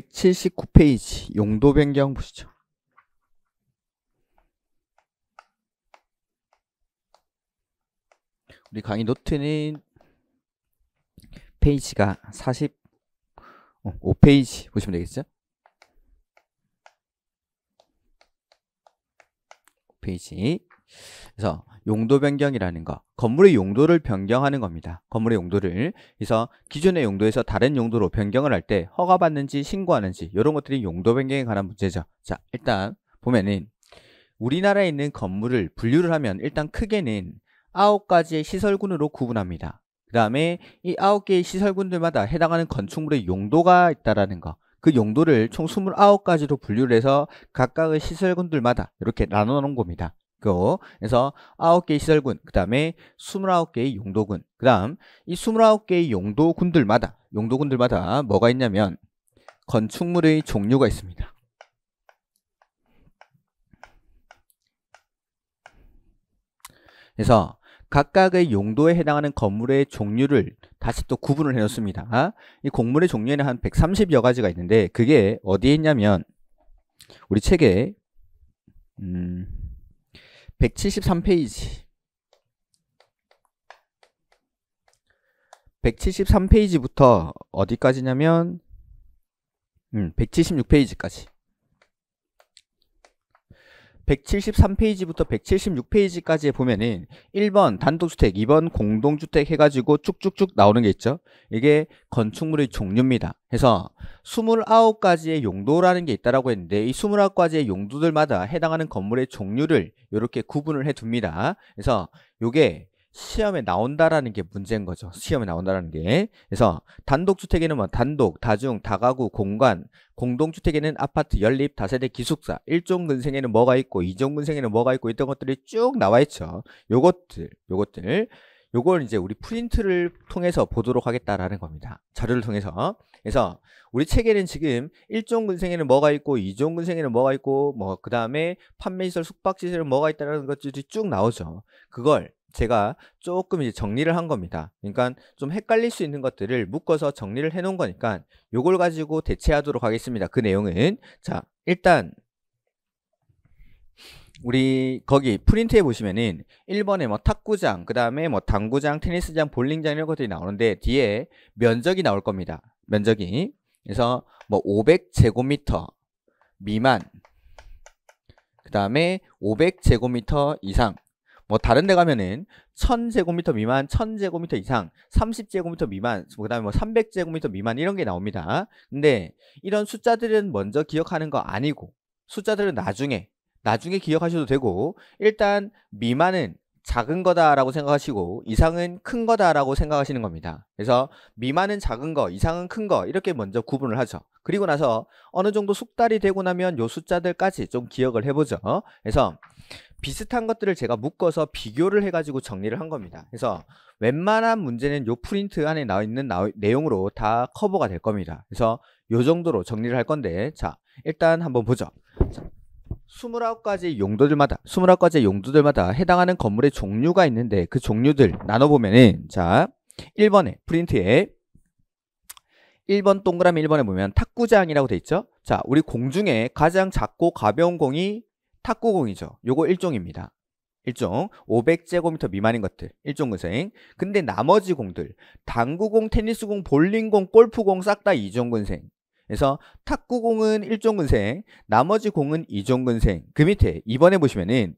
179페이지 용도 변경 보시죠. 우리 강의 노트는 페이지가 45페이지 어, 보시면 되겠죠? 5페이지 그래서 용도 변경이라는 거 건물의 용도를 변경하는 겁니다. 건물의 용도를 그래서 기존의 용도에서 다른 용도로 변경을 할 때 허가받는지 신고하는지 이런 것들이 용도 변경에 관한 문제죠. 자 일단 보면은 우리나라에 있는 건물을 분류를 하면 일단 크게는 9가지의 시설군으로 구분합니다. 그 다음에 이 9개의 시설군들마다 해당하는 건축물의 용도가 있다라는 거. 그 용도를 총 29가지로 분류를 해서 각각의 시설군들마다 이렇게 나눠 놓은 겁니다. 그래서 9개의 시설군, 그 다음에 29개의 용도군, 그 다음 이 29개의 용도군들마다 용도군들마다 뭐가 있냐면 건축물의 종류가 있습니다. 그래서 각각의 용도에 해당하는 건물의 종류를 다시 또 구분을 해놓습니다. 이 공물의 종류에는 한 130여 가지가 있는데 그게 어디에 있냐면 우리 책에 음 173페이지 173페이지부터 어디까지냐면 음, 176페이지까지 173페이지부터 176페이지까지에 보면은 1번 단독주택, 2번 공동주택 해가지고 쭉쭉쭉 나오는 게 있죠. 이게 건축물의 종류입니다. 해서 29가지의 용도라는 게 있다라고 했는데 이 29가지의 용도들마다 해당하는 건물의 종류를 이렇게 구분을 해둡니다. 그래서 이게 시험에 나온다라는 게 문제인 거죠. 시험에 나온다라는 게. 그래서 단독주택에는 뭐 단독, 다중, 다가구, 공간, 공동주택에는 아파트, 연립, 다세대, 기숙사, 1종 근생에는 뭐가 있고 2종 근생에는 뭐가 있고 이런 것들이 쭉 나와 있죠. 요것들, 요것들. 요걸 이제 우리 프린트를 통해서 보도록 하겠다라는 겁니다. 자료를 통해서. 그래서 우리 책에는 지금 1종 근생에는 뭐가 있고 2종 근생에는 뭐가 있고 뭐 그다음에 판매시설, 숙박시설은 뭐가 있다라는 것들이 쭉 나오죠. 그걸 제가 조금 이제 정리를 한 겁니다. 그러니까 좀 헷갈릴 수 있는 것들을 묶어서 정리를 해 놓은 거니까 요걸 가지고 대체하도록 하겠습니다. 그 내용은 자, 일단 우리 거기 프린트에 보시면은 1번에 뭐 탁구장, 그다음에 뭐 당구장, 테니스장, 볼링장 이런 것들이 나오는데 뒤에 면적이 나올 겁니다. 면적이. 그래서 뭐 500제곱미터 미만 그다음에 500제곱미터 이상 뭐 다른 데 가면은 1000제곱미터 미만, 1000제곱미터 이상, 30제곱미터 미만, 그 다음에 뭐 300제곱미터 미만 이런 게 나옵니다. 근데 이런 숫자들은 먼저 기억하는 거 아니고 숫자들은 나중에 나중에 기억하셔도 되고 일단 미만은 작은 거다라고 생각하시고 이상은 큰 거다라고 생각하시는 겁니다. 그래서 미만은 작은 거, 이상은 큰 거 이렇게 먼저 구분을 하죠. 그리고 나서 어느 정도 숙달이 되고 나면 요 숫자들까지 좀 기억을 해보죠. 그래서 비슷한 것들을 제가 묶어서 비교를 해가지고 정리를 한 겁니다. 그래서 웬만한 문제는 요 프린트 안에 나와 있는 나 내용으로 다 커버가 될 겁니다. 그래서 요 정도로 정리를 할 건데 자 일단 한번 보죠. 자, 29가지 용도들마다 29가지 용도들마다 해당하는 건물의 종류가 있는데 그 종류들 나눠보면은 자 1번에 프린트에 1번 동그라미 1번에 보면 탁구장이라고 돼 있죠. 자, 우리 공 중에 가장 작고 가벼운 공이 탁구공이죠. 요거 1종입니다1종 500제곱미터 미만인 것들 1종 근생 근데 나머지 공들 당구공, 테니스공, 볼링공, 골프공 싹 다2종 근생 그래서 탁구공은 1종 근생 나머지 공은 2종 근생 그 밑에 2번에 보시면은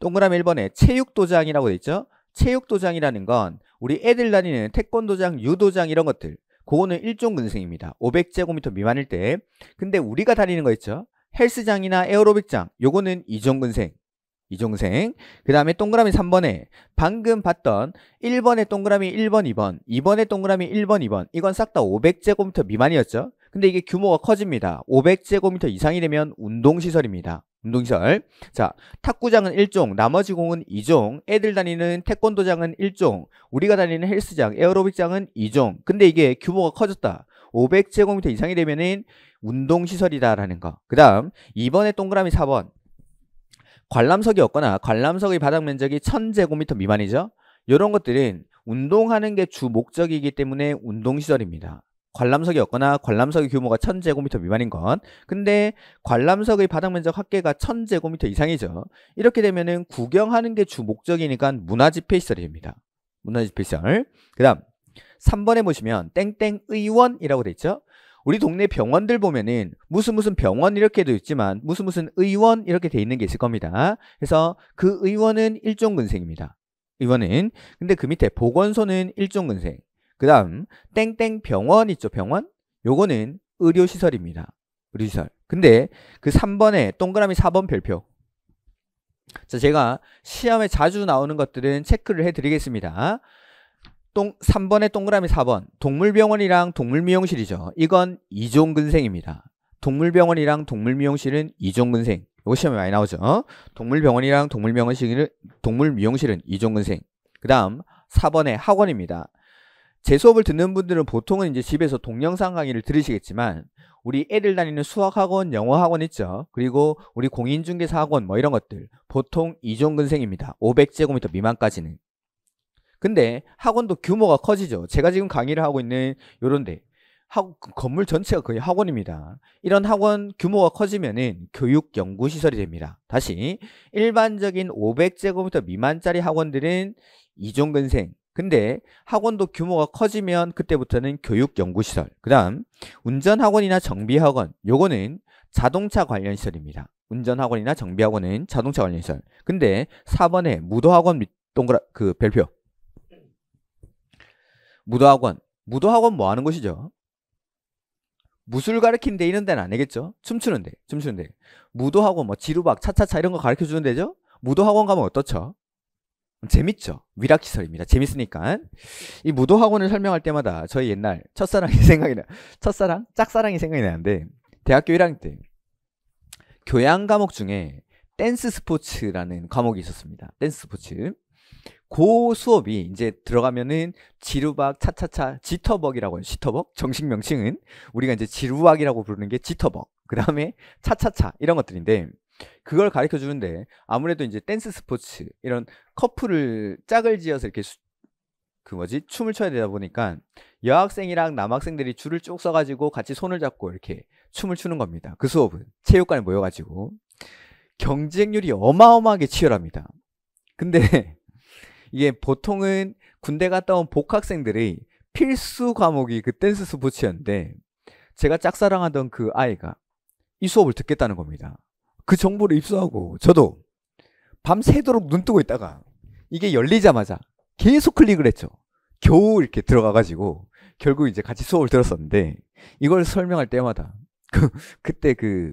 동그라미 1번에 체육도장이라고 돼 있죠 체육도장이라는 건 우리 애들 다니는 태권도장, 유도장 이런 것들 그거는 1종 근생입니다 500제곱미터 미만일 때 근데 우리가 다니는 거 있죠 헬스장이나 에어로빅장 요거는 이종근생 이종생 그 다음에 동그라미 3번에 방금 봤던 1번의 동그라미 1번 2번 2번의 동그라미 1번 2번 이건 싹 다 500제곱미터 미만이었죠 근데 이게 규모가 커집니다 500제곱미터 이상이 되면 운동시설입니다 운동시설 자 탁구장은 1종 나머지 공은 2종 애들 다니는 태권도장은 1종 우리가 다니는 헬스장 에어로빅장은 2종 근데 이게 규모가 커졌다 500제곱미터 이상이 되면은 운동시설이다라는 거. 그 다음, 이번에 동그라미 4번. 관람석이 없거나 관람석의 바닥 면적이 1000제곱미터 미만이죠. 요런 것들은 운동하는 게 주 목적이기 때문에 운동시설입니다. 관람석이 없거나 관람석의 규모가 1000제곱미터 미만인 건 근데 관람석의 바닥 면적 합계가 1000제곱미터 이상이죠. 이렇게 되면은 구경하는 게 주 목적이니까 문화집회시설입니다. 문화집회시설. 그 다음 3번에 보시면 땡땡 의원이라고 돼 있죠. 우리 동네 병원들 보면은 무슨 무슨 병원 이렇게 도 있지만 무슨 무슨 의원 이렇게 돼 있는 게 있을 겁니다. 그래서 그 의원은 일종근생입니다. 의원은 근데 그 밑에 보건소는 일종근생. 그 다음 땡땡 병원 있죠 병원? 요거는 의료시설입니다. 의료시설. 근데 그 3번에 동그라미 4번 별표 자, 제가 시험에 자주 나오는 것들은 체크를 해드리겠습니다. 동, 3번의 동그라미 4번 동물병원이랑 동물미용실이죠. 이건 이종근생입니다. 동물병원이랑 동물미용실은 이종근생. 이거 시험에 많이 나오죠. 어? 동물병원이랑 동물미용실은 동물미용실은 이종근생. 그 다음 4번의 학원입니다. 제 수업을 듣는 분들은 보통은 이제 집에서 동영상 강의를 들으시겠지만 우리 애들 다니는 수학학원, 영어학원 있죠. 그리고 우리 공인중개사학원 뭐 이런 것들 보통 이종근생입니다. 500제곱미터 미만까지는. 근데 학원도 규모가 커지죠. 제가 지금 강의를 하고 있는 요런데 학, 건물 전체가 거의 학원입니다. 이런 학원 규모가 커지면은 교육 연구 시설이 됩니다. 다시 일반적인 500제곱미터 미만짜리 학원들은 이종근생 근데 학원도 규모가 커지면 그때부터는 교육 연구 시설. 그다음 운전 학원이나 정비 학원. 요거는 자동차 관련 시설입니다. 운전 학원이나 정비 학원은 자동차 관련 시설. 근데 4번에 무도 학원 밑 동그라 그 별표 무도학원. 무도학원 뭐 하는 곳이죠? 무술 가르는데 이런 데는 아니겠죠? 춤추는 데, 춤추는 데. 무도학원 뭐 지루박, 차차차 이런 거 가르쳐 주는 데죠? 무도학원 가면 어떻죠? 재밌죠? 위락시설입니다. 재밌으니까. 이 무도학원을 설명할 때마다 저희 옛날 첫사랑이 생각이 나, 첫사랑? 짝사랑이 생각이 나는데, 대학교 1학년 때, 교양 과목 중에 댄스 스포츠라는 과목이 있었습니다. 댄스 스포츠. 그 수업이 이제 들어가면은 지루박 차차차 지터벅이라고 해요. 지터벅 정식 명칭은 우리가 이제 지루박이라고 부르는 게 지터벅. 그 다음에 차차차 이런 것들인데 그걸 가르쳐 주는데 아무래도 이제 댄스 스포츠 이런 커플을 짝을 지어서 이렇게 수, 그 뭐지 춤을 춰야 되다 보니까 여학생이랑 남학생들이 줄을 쭉 서가지고 같이 손을 잡고 이렇게 춤을 추는 겁니다. 그 수업은 체육관에 모여가지고 경쟁률이 어마어마하게 치열합니다. 근데 이게 보통은 군대 갔다 온 복학생들의 필수 과목이 그 댄스 스포츠였는데 제가 짝사랑하던 그 아이가 이 수업을 듣겠다는 겁니다. 그 정보를 입수하고 저도 밤새도록 눈 뜨고 있다가 이게 열리자마자 계속 클릭을 했죠. 겨우 이렇게 들어가가지고 결국 이제 같이 수업을 들었었는데 이걸 설명할 때마다 그, 그때 그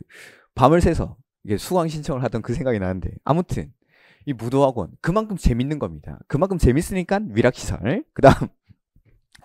밤을 새서 이게 수강 신청을 하던 그 생각이 나는데 아무튼 이 무도학원 그만큼 재밌는 겁니다. 그만큼 재밌으니까 위락시설 그 다음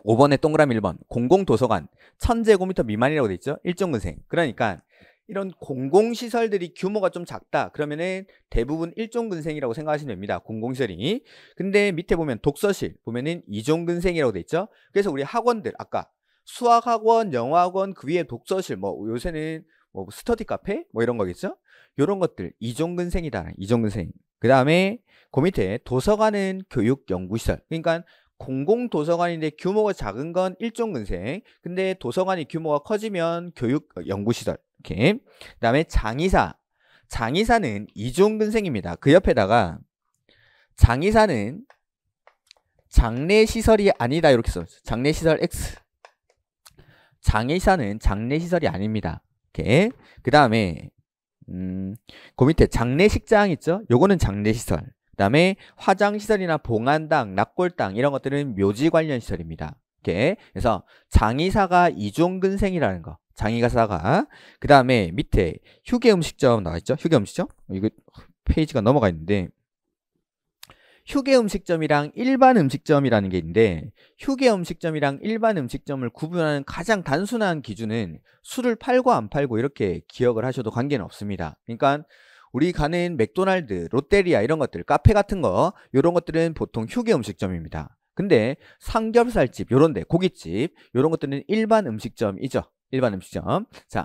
5번에 동그라미 1번 공공도서관 1000제곱미터 미만이라고 돼 있죠. 일정근생 그러니까 이런 공공시설들이 규모가 좀 작다 그러면은 대부분 일종근생이라고 생각하시면 됩니다 공공시설이 근데 밑에 보면 독서실 보면은 이종근생이라고 돼 있죠 그래서 우리 학원들 아까 수학학원 영어학원 그 위에 독서실 뭐 요새는 뭐 스터디 카페 뭐 이런 거겠죠 이런 것들 이종근생이다 이종근생 그 다음에 그 밑에 도서관은 교육연구시설. 그러니까 공공도서관인데 규모가 작은 건 일종근생. 근데 도서관이 규모가 커지면 교육연구시설. 이렇게. 그 다음에 장의사. 장의사는 이종근생입니다그 옆에다가 장의사는 장례시설이 아니다. 이렇게 써. 장례시설 X. 장의사는 장례시설이 아닙니다. 이렇게. 그 다음에 음, 그 밑에 장례식장 있죠? 요거는 장례시설. 그 다음에 화장시설이나 봉안당, 낙골당 이런 것들은 묘지 관련 시설입니다. 이렇게 그래서 장의사가 이종근생이라는 거. 장의사가. 가그 다음에 밑에 휴게음식점 나와있죠? 휴게음식점? 어, 이거 페이지가 넘어가 있는데 휴게 음식점이랑 일반 음식점이라는 게 있는데 휴게 음식점이랑 일반 음식점을 구분하는 가장 단순한 기준은 술을 팔고 안 팔고 이렇게 기억을 하셔도 관계는 없습니다. 그러니까 우리 가는 맥도날드, 롯데리아 이런 것들, 카페 같은 거 이런 것들은 보통 휴게 음식점입니다. 근데 삼겹살집 요런 데 고깃집 요런 것들은 일반 음식점이죠. 일반 음식점. 자,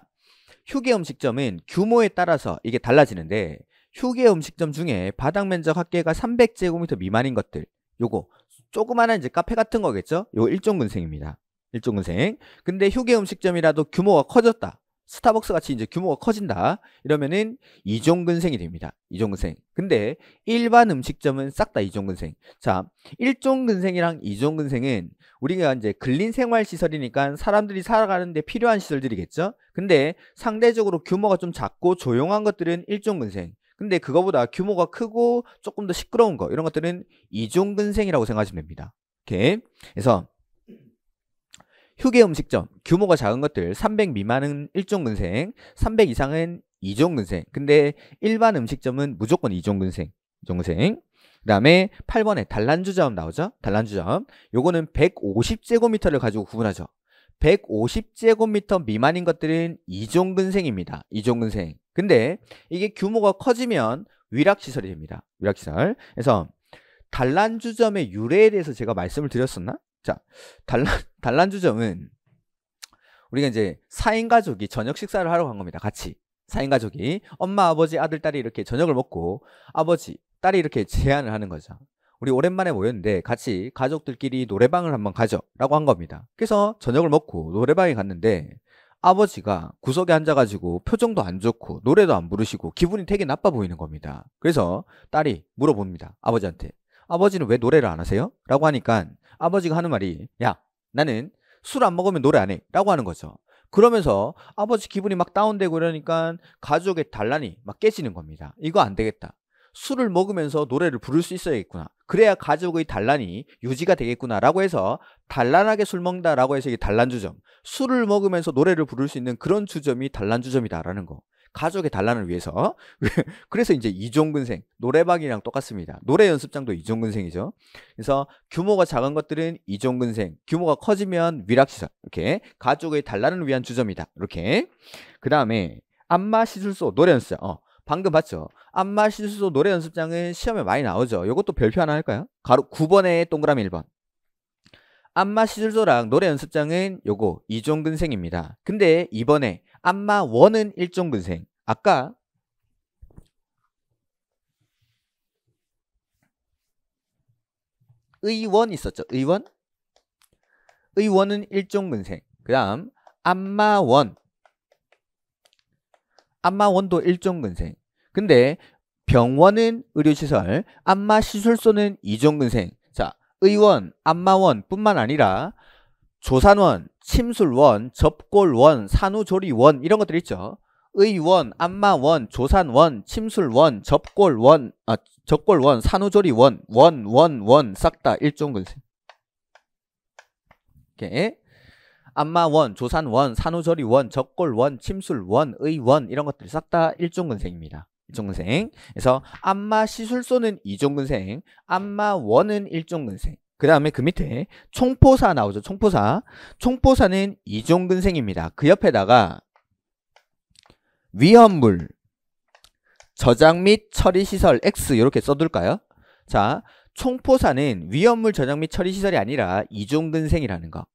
휴게 음식점은 규모에 따라서 이게 달라지는데 휴게 음식점 중에 바닥 면적 합계가 300제곱미터 미만인 것들 요거 조그마한 이제 카페 같은 거겠죠? 요 일종근생입니다. 일종근생. 근데 휴게 음식점이라도 규모가 커졌다. 스타벅스 같이 이제 규모가 커진다. 이러면은 이종근생이 됩니다. 이종근생. 근데 일반 음식점은 싹 다 이종근생. 자, 일종근생이랑 이종근생은 우리가 이제 근린 생활 시설이니까 사람들이 살아가는데 필요한 시설들이겠죠? 근데 상대적으로 규모가 좀 작고 조용한 것들은 일종근생. 근데 그거보다 규모가 크고 조금 더 시끄러운 거 이런 것들은 이중근생이라고 생각하시면 됩니다. 오케이. 그래서 휴게 음식점 규모가 작은 것들 300 미만은 1종 근생, 300 이상은 2종 근생. 근데 일반 음식점은 무조건 2종 근생. 2종 근생. 그다음에 8번에 단란주점 나오죠? 단란주점. 요거는 150제곱미터를 가지고 구분하죠. 150제곱미터 미만인 것들은 이종근생입니다. 이종근생. 근데 이게 규모가 커지면 위락시설이 됩니다. 위락시설. 그래서 단란주점의 유래에 대해서 제가 말씀을 드렸었나? 자, 단란, 단란주점은 우리가 이제 4인 가족이 저녁 식사를 하러 간 겁니다. 같이. 4인 가족이 엄마, 아버지, 아들, 딸이 이렇게 저녁을 먹고 아버지, 딸이 이렇게 제안을 하는 거죠. 우리 오랜만에 모였는데 같이 가족들끼리 노래방을 한번 가죠. 라고 한 겁니다. 그래서 저녁을 먹고 노래방에 갔는데 아버지가 구석에 앉아가지고 표정도 안 좋고 노래도 안 부르시고 기분이 되게 나빠 보이는 겁니다. 그래서 딸이 물어봅니다. 아버지한테. 아버지는 왜 노래를 안 하세요? 라고 하니까 아버지가 하는 말이 야, 나는 술 안 먹으면 노래 안 해. 라고 하는 거죠. 그러면서 아버지 기분이 막 다운되고 이러니까 가족의 단란이 막 깨지는 겁니다. 이거 안 되겠다. 술을 먹으면서 노래를 부를 수 있어야겠구나. 그래야 가족의 단란이 유지가 되겠구나라고 해서 단란하게 술 먹는다라고 해서 이게 단란주점. 술을 먹으면서 노래를 부를 수 있는 그런 주점이 단란주점이다라는 거. 가족의 단란을 위해서. 그래서 이제 이종근생, 노래방이랑 똑같습니다. 노래 연습장도 이종근생이죠. 그래서 규모가 작은 것들은 이종근생, 규모가 커지면 위락시설. 이렇게 가족의 단란을 위한 주점이다. 이렇게. 그 다음에 안마 시술소 노래 연습장. 어, 방금 봤죠. 안마 시술소 노래 연습장은 시험에 많이 나오죠. 이것도 별표 하나 할까요? 가로 9번에 동그라미 1번. 안마시술소랑 노래 연습장은 요거 이종근생입니다. 근데 이번에 안마원은 일종근생. 아까 의원 있었죠. 의원? 의원은 일종근생. 그 다음 안마원. 안마원도 일종근생. 근데 병원은 의료시설, 안마시술소는 이종근생, 자 의원, 안마원뿐만 아니라 조산원, 침술원, 접골원, 산후조리원 이런 것들 있죠. 의원, 안마원, 조산원, 침술원, 접골원, 아, 접골원, 산후조리원, 원, 원, 원, 싹 다 일종근생. 이렇게 안마원, 조산원, 산후조리원, 접골원, 침술원, 의원 이런 것들이 싹다 일종근생입니다. 일종근생. 그래서 안마 시술소는 이종근생, 안마 원은 일종근생. 그 다음에 그 밑에 총포사 나오죠. 총포사. 총포사는 이종근생입니다. 그 옆에다가 위험물, 저장 및 처리 시설 X 이렇게 써둘까요? 자, 총포사는 위험물 저장 및 처리 시설이 아니라 이종근생이라는 거.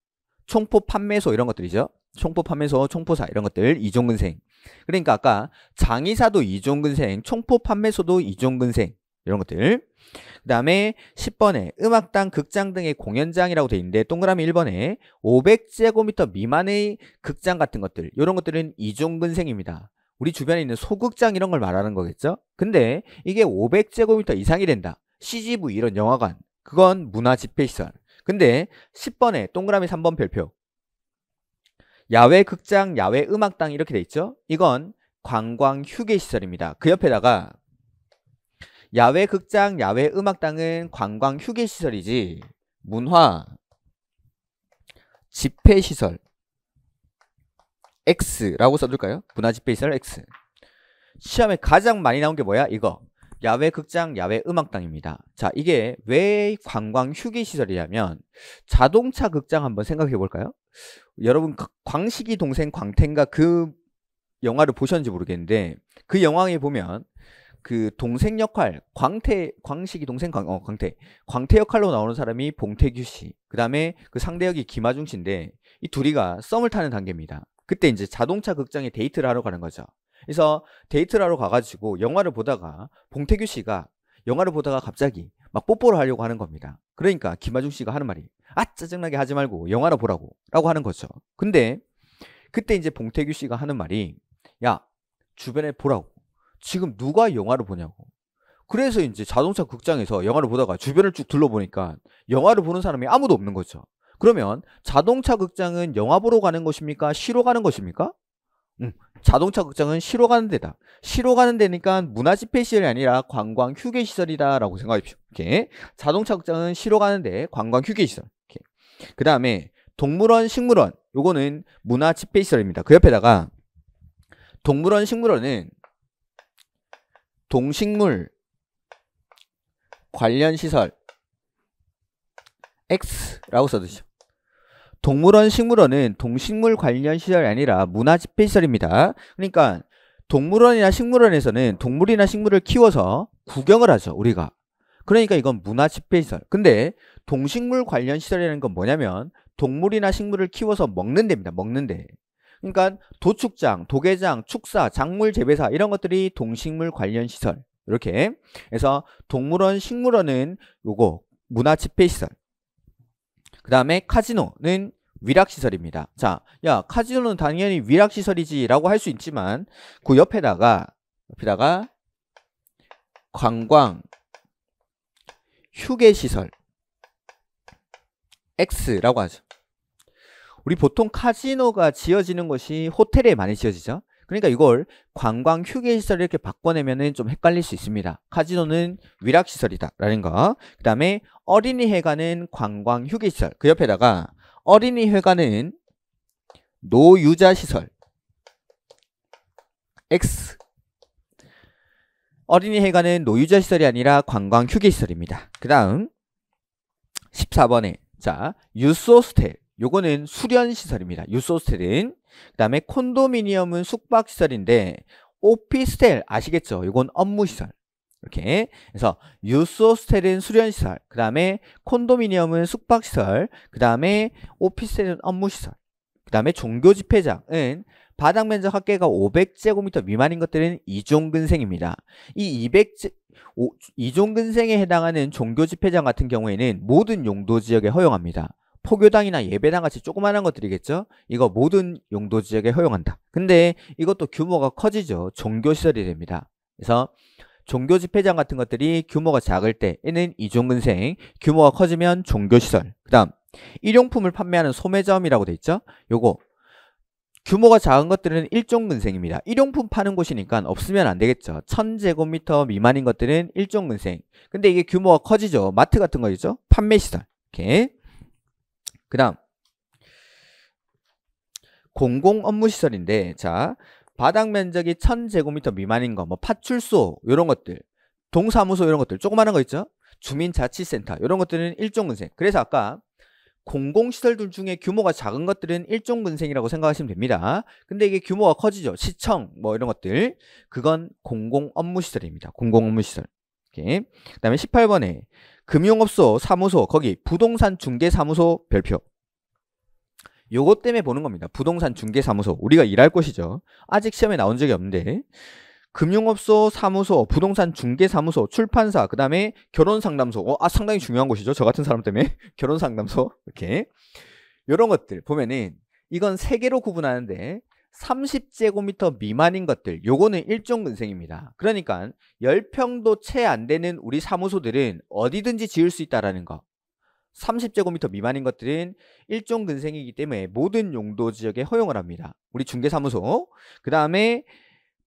총포 판매소 이런 것들이죠. 총포 판매소, 총포사 이런 것들 이종근생. 그러니까 아까 장의사도 이종근생, 총포 판매소도 이종근생 이런 것들 그 다음에 10번에 음악당, 극장 등의 공연장이라고 돼 있는데 동그라미 1번에 500제곱미터 미만의 극장 같은 것들 이런 것들은 이종근생입니다. 우리 주변에 있는 소극장 이런 걸 말하는 거겠죠? 근데 이게 500제곱미터 이상이 된다. CGV 이런 영화관 그건 문화집회시설 근데 10번에 동그라미 3번 별표 야외 극장, 야외 음악당 이렇게 돼 있죠. 이건 관광 휴게 시설입니다. 그 옆에다가 야외 극장, 야외 음악당은 관광 휴게 시설이지 문화 집회 시설 X라고 써둘까요? 문화 집회 시설 X. 시험에 가장 많이 나온 게 뭐야? 이거. 야외 극장, 야외 음악당입니다. 자, 이게 왜 관광 휴게 시설이냐면 자동차 극장 한번 생각해 볼까요? 여러분 그 광식이 동생 광태인가 그 영화를 보셨는지 모르겠는데 그 영화에 보면 그 동생 역할 광태 광식이 동생 광, 어, 광태 광태 역할로 나오는 사람이 봉태규 씨 그다음에 그 상대 역이 김아중 씨인데 이 둘이가 썸을 타는 단계입니다. 그때 이제 자동차 극장에 데이트를 하러 가는 거죠. 그래서 데이트를 하러 가가지고 영화를 보다가 봉태규 씨가 영화를 보다가 갑자기 막 뽀뽀를 하려고 하는 겁니다. 그러니까 김하중 씨가 하는 말이 아 짜증나게 하지 말고 영화나 보라고 라고 하는 거죠. 근데 그때 이제 봉태규 씨가 하는 말이 야 주변에 보라고 지금 누가 영화를 보냐고 그래서 이제 자동차 극장에서 영화를 보다가 주변을 쭉 둘러보니까 영화를 보는 사람이 아무도 없는 거죠. 그러면 자동차 극장은 영화 보러 가는 것입니까? 쉬러 가는 것입니까? 음, 자동차 극장은 쉬러 가는 데다. 쉬러 가는 데니까 문화 집회 시설이 아니라 관광 휴게 시설이다라고 생각하십시오. 자동차 극장은 쉬러 가는데 관광 휴게 시설. 그 다음에 동물원, 식물원. 요거는 문화 집회 시설입니다. 그 옆에다가 동물원, 식물원은 동식물 관련 시설 X라고 써두시죠. 동물원, 식물원은 동식물 관련 시설이 아니라 문화 집회 시설입니다. 그러니까 동물원이나 식물원에서는 동물이나 식물을 키워서 구경을 하죠. 우리가. 그러니까 이건 문화 집회 시설. 근데 동식물 관련 시설이라는 건 뭐냐면 동물이나 식물을 키워서 먹는 데입니다. 먹는 데. 그러니까 도축장, 도계장 축사, 작물 재배사 이런 것들이 동식물 관련 시설. 이렇게. 해서 동물원, 식물원은 요거 문화 집회 시설. 그 다음에 카지노는 위락시설입니다. 자, 야 카지노는 당연히 위락시설이지 라고 할 수 있지만 그 옆에다가 옆에다가 관광 휴게시설 X라고 하죠. 우리 보통 카지노가 지어지는 것이 호텔에 많이 지어지죠. 그러니까 이걸 관광 휴게시설 이렇게 바꿔내면은 좀 헷갈릴 수 있습니다. 카지노는 위락시설이다. 라는 거. 그 다음에 어린이회관은 관광 휴게시설. 그 옆에다가 어린이회관은 노유자시설. X. 어린이회관은 노유자시설이 아니라 관광 휴게시설입니다. 그 다음 14번에 자유소스텔 요거는 수련시설입니다. 유소스텔은 그 다음에 콘도미니엄은 숙박시설인데 오피스텔 아시겠죠? 이건 업무시설. 이렇게 그래서 유스호스텔은 수련시설 그 다음에 콘도미니엄은 숙박시설 그 다음에 오피스텔은 업무시설 그 다음에 종교집회장은 바닥 면적 합계가 500제곱미터 미만인 것들은 이종근생입니다 이 200제, 오, 이종근생에 해당하는 종교집회장 같은 경우에는 모든 용도지역에 허용합니다 포교당이나 예배당 같이 조그만한 것들이겠죠? 이거 모든 용도 지역에 허용한다. 근데 이것도 규모가 커지죠. 종교시설이 됩니다. 그래서 종교 집회장 같은 것들이 규모가 작을 때에는 이종근생, 규모가 커지면 종교시설. 그 다음, 일용품을 판매하는 소매점이라고 돼 있죠? 요거. 규모가 작은 것들은 일종근생입니다. 일용품 파는 곳이니까 없으면 안 되겠죠. 1000제곱미터 미만인 것들은 일종근생. 근데 이게 규모가 커지죠. 마트 같은 거죠? 있 판매시설. 이렇게. 그 다음 공공 업무시설인데 자 바닥 면적이 1000제곱미터 미만인 거 뭐 파출소 이런 것들 동사무소 이런 것들 조그마한 거 있죠 주민자치센터 이런 것들은 일종근생 그래서 아까 공공시설들 중에 규모가 작은 것들은 일종근생이라고 생각하시면 됩니다 근데 이게 규모가 커지죠 시청 뭐 이런 것들 그건 공공업무시설입니다 공공업무시설 그 다음에 18번에 금융업소, 사무소, 거기 부동산 중개사무소 별표. 요것 때문에 보는 겁니다. 부동산 중개사무소. 우리가 일할 곳이죠. 아직 시험에 나온 적이 없는데. 금융업소, 사무소, 부동산 중개사무소, 출판사, 그 다음에 결혼상담소. 어, 아, 상당히 중요한 곳이죠. 저 같은 사람 때문에. 결혼상담소. 이렇게. 요런 것들 보면은 이건 세 개로 구분하는데 30제곱미터 미만인 것들 요거는 일종 근생입니다. 그러니까 10평도 채 안 되는 우리 사무소들은 어디든지 지을 수 있다라는 거 30제곱미터 미만인 것들은 일종 근생이기 때문에 모든 용도 지역에 허용을 합니다. 우리 중개사무소 그 다음에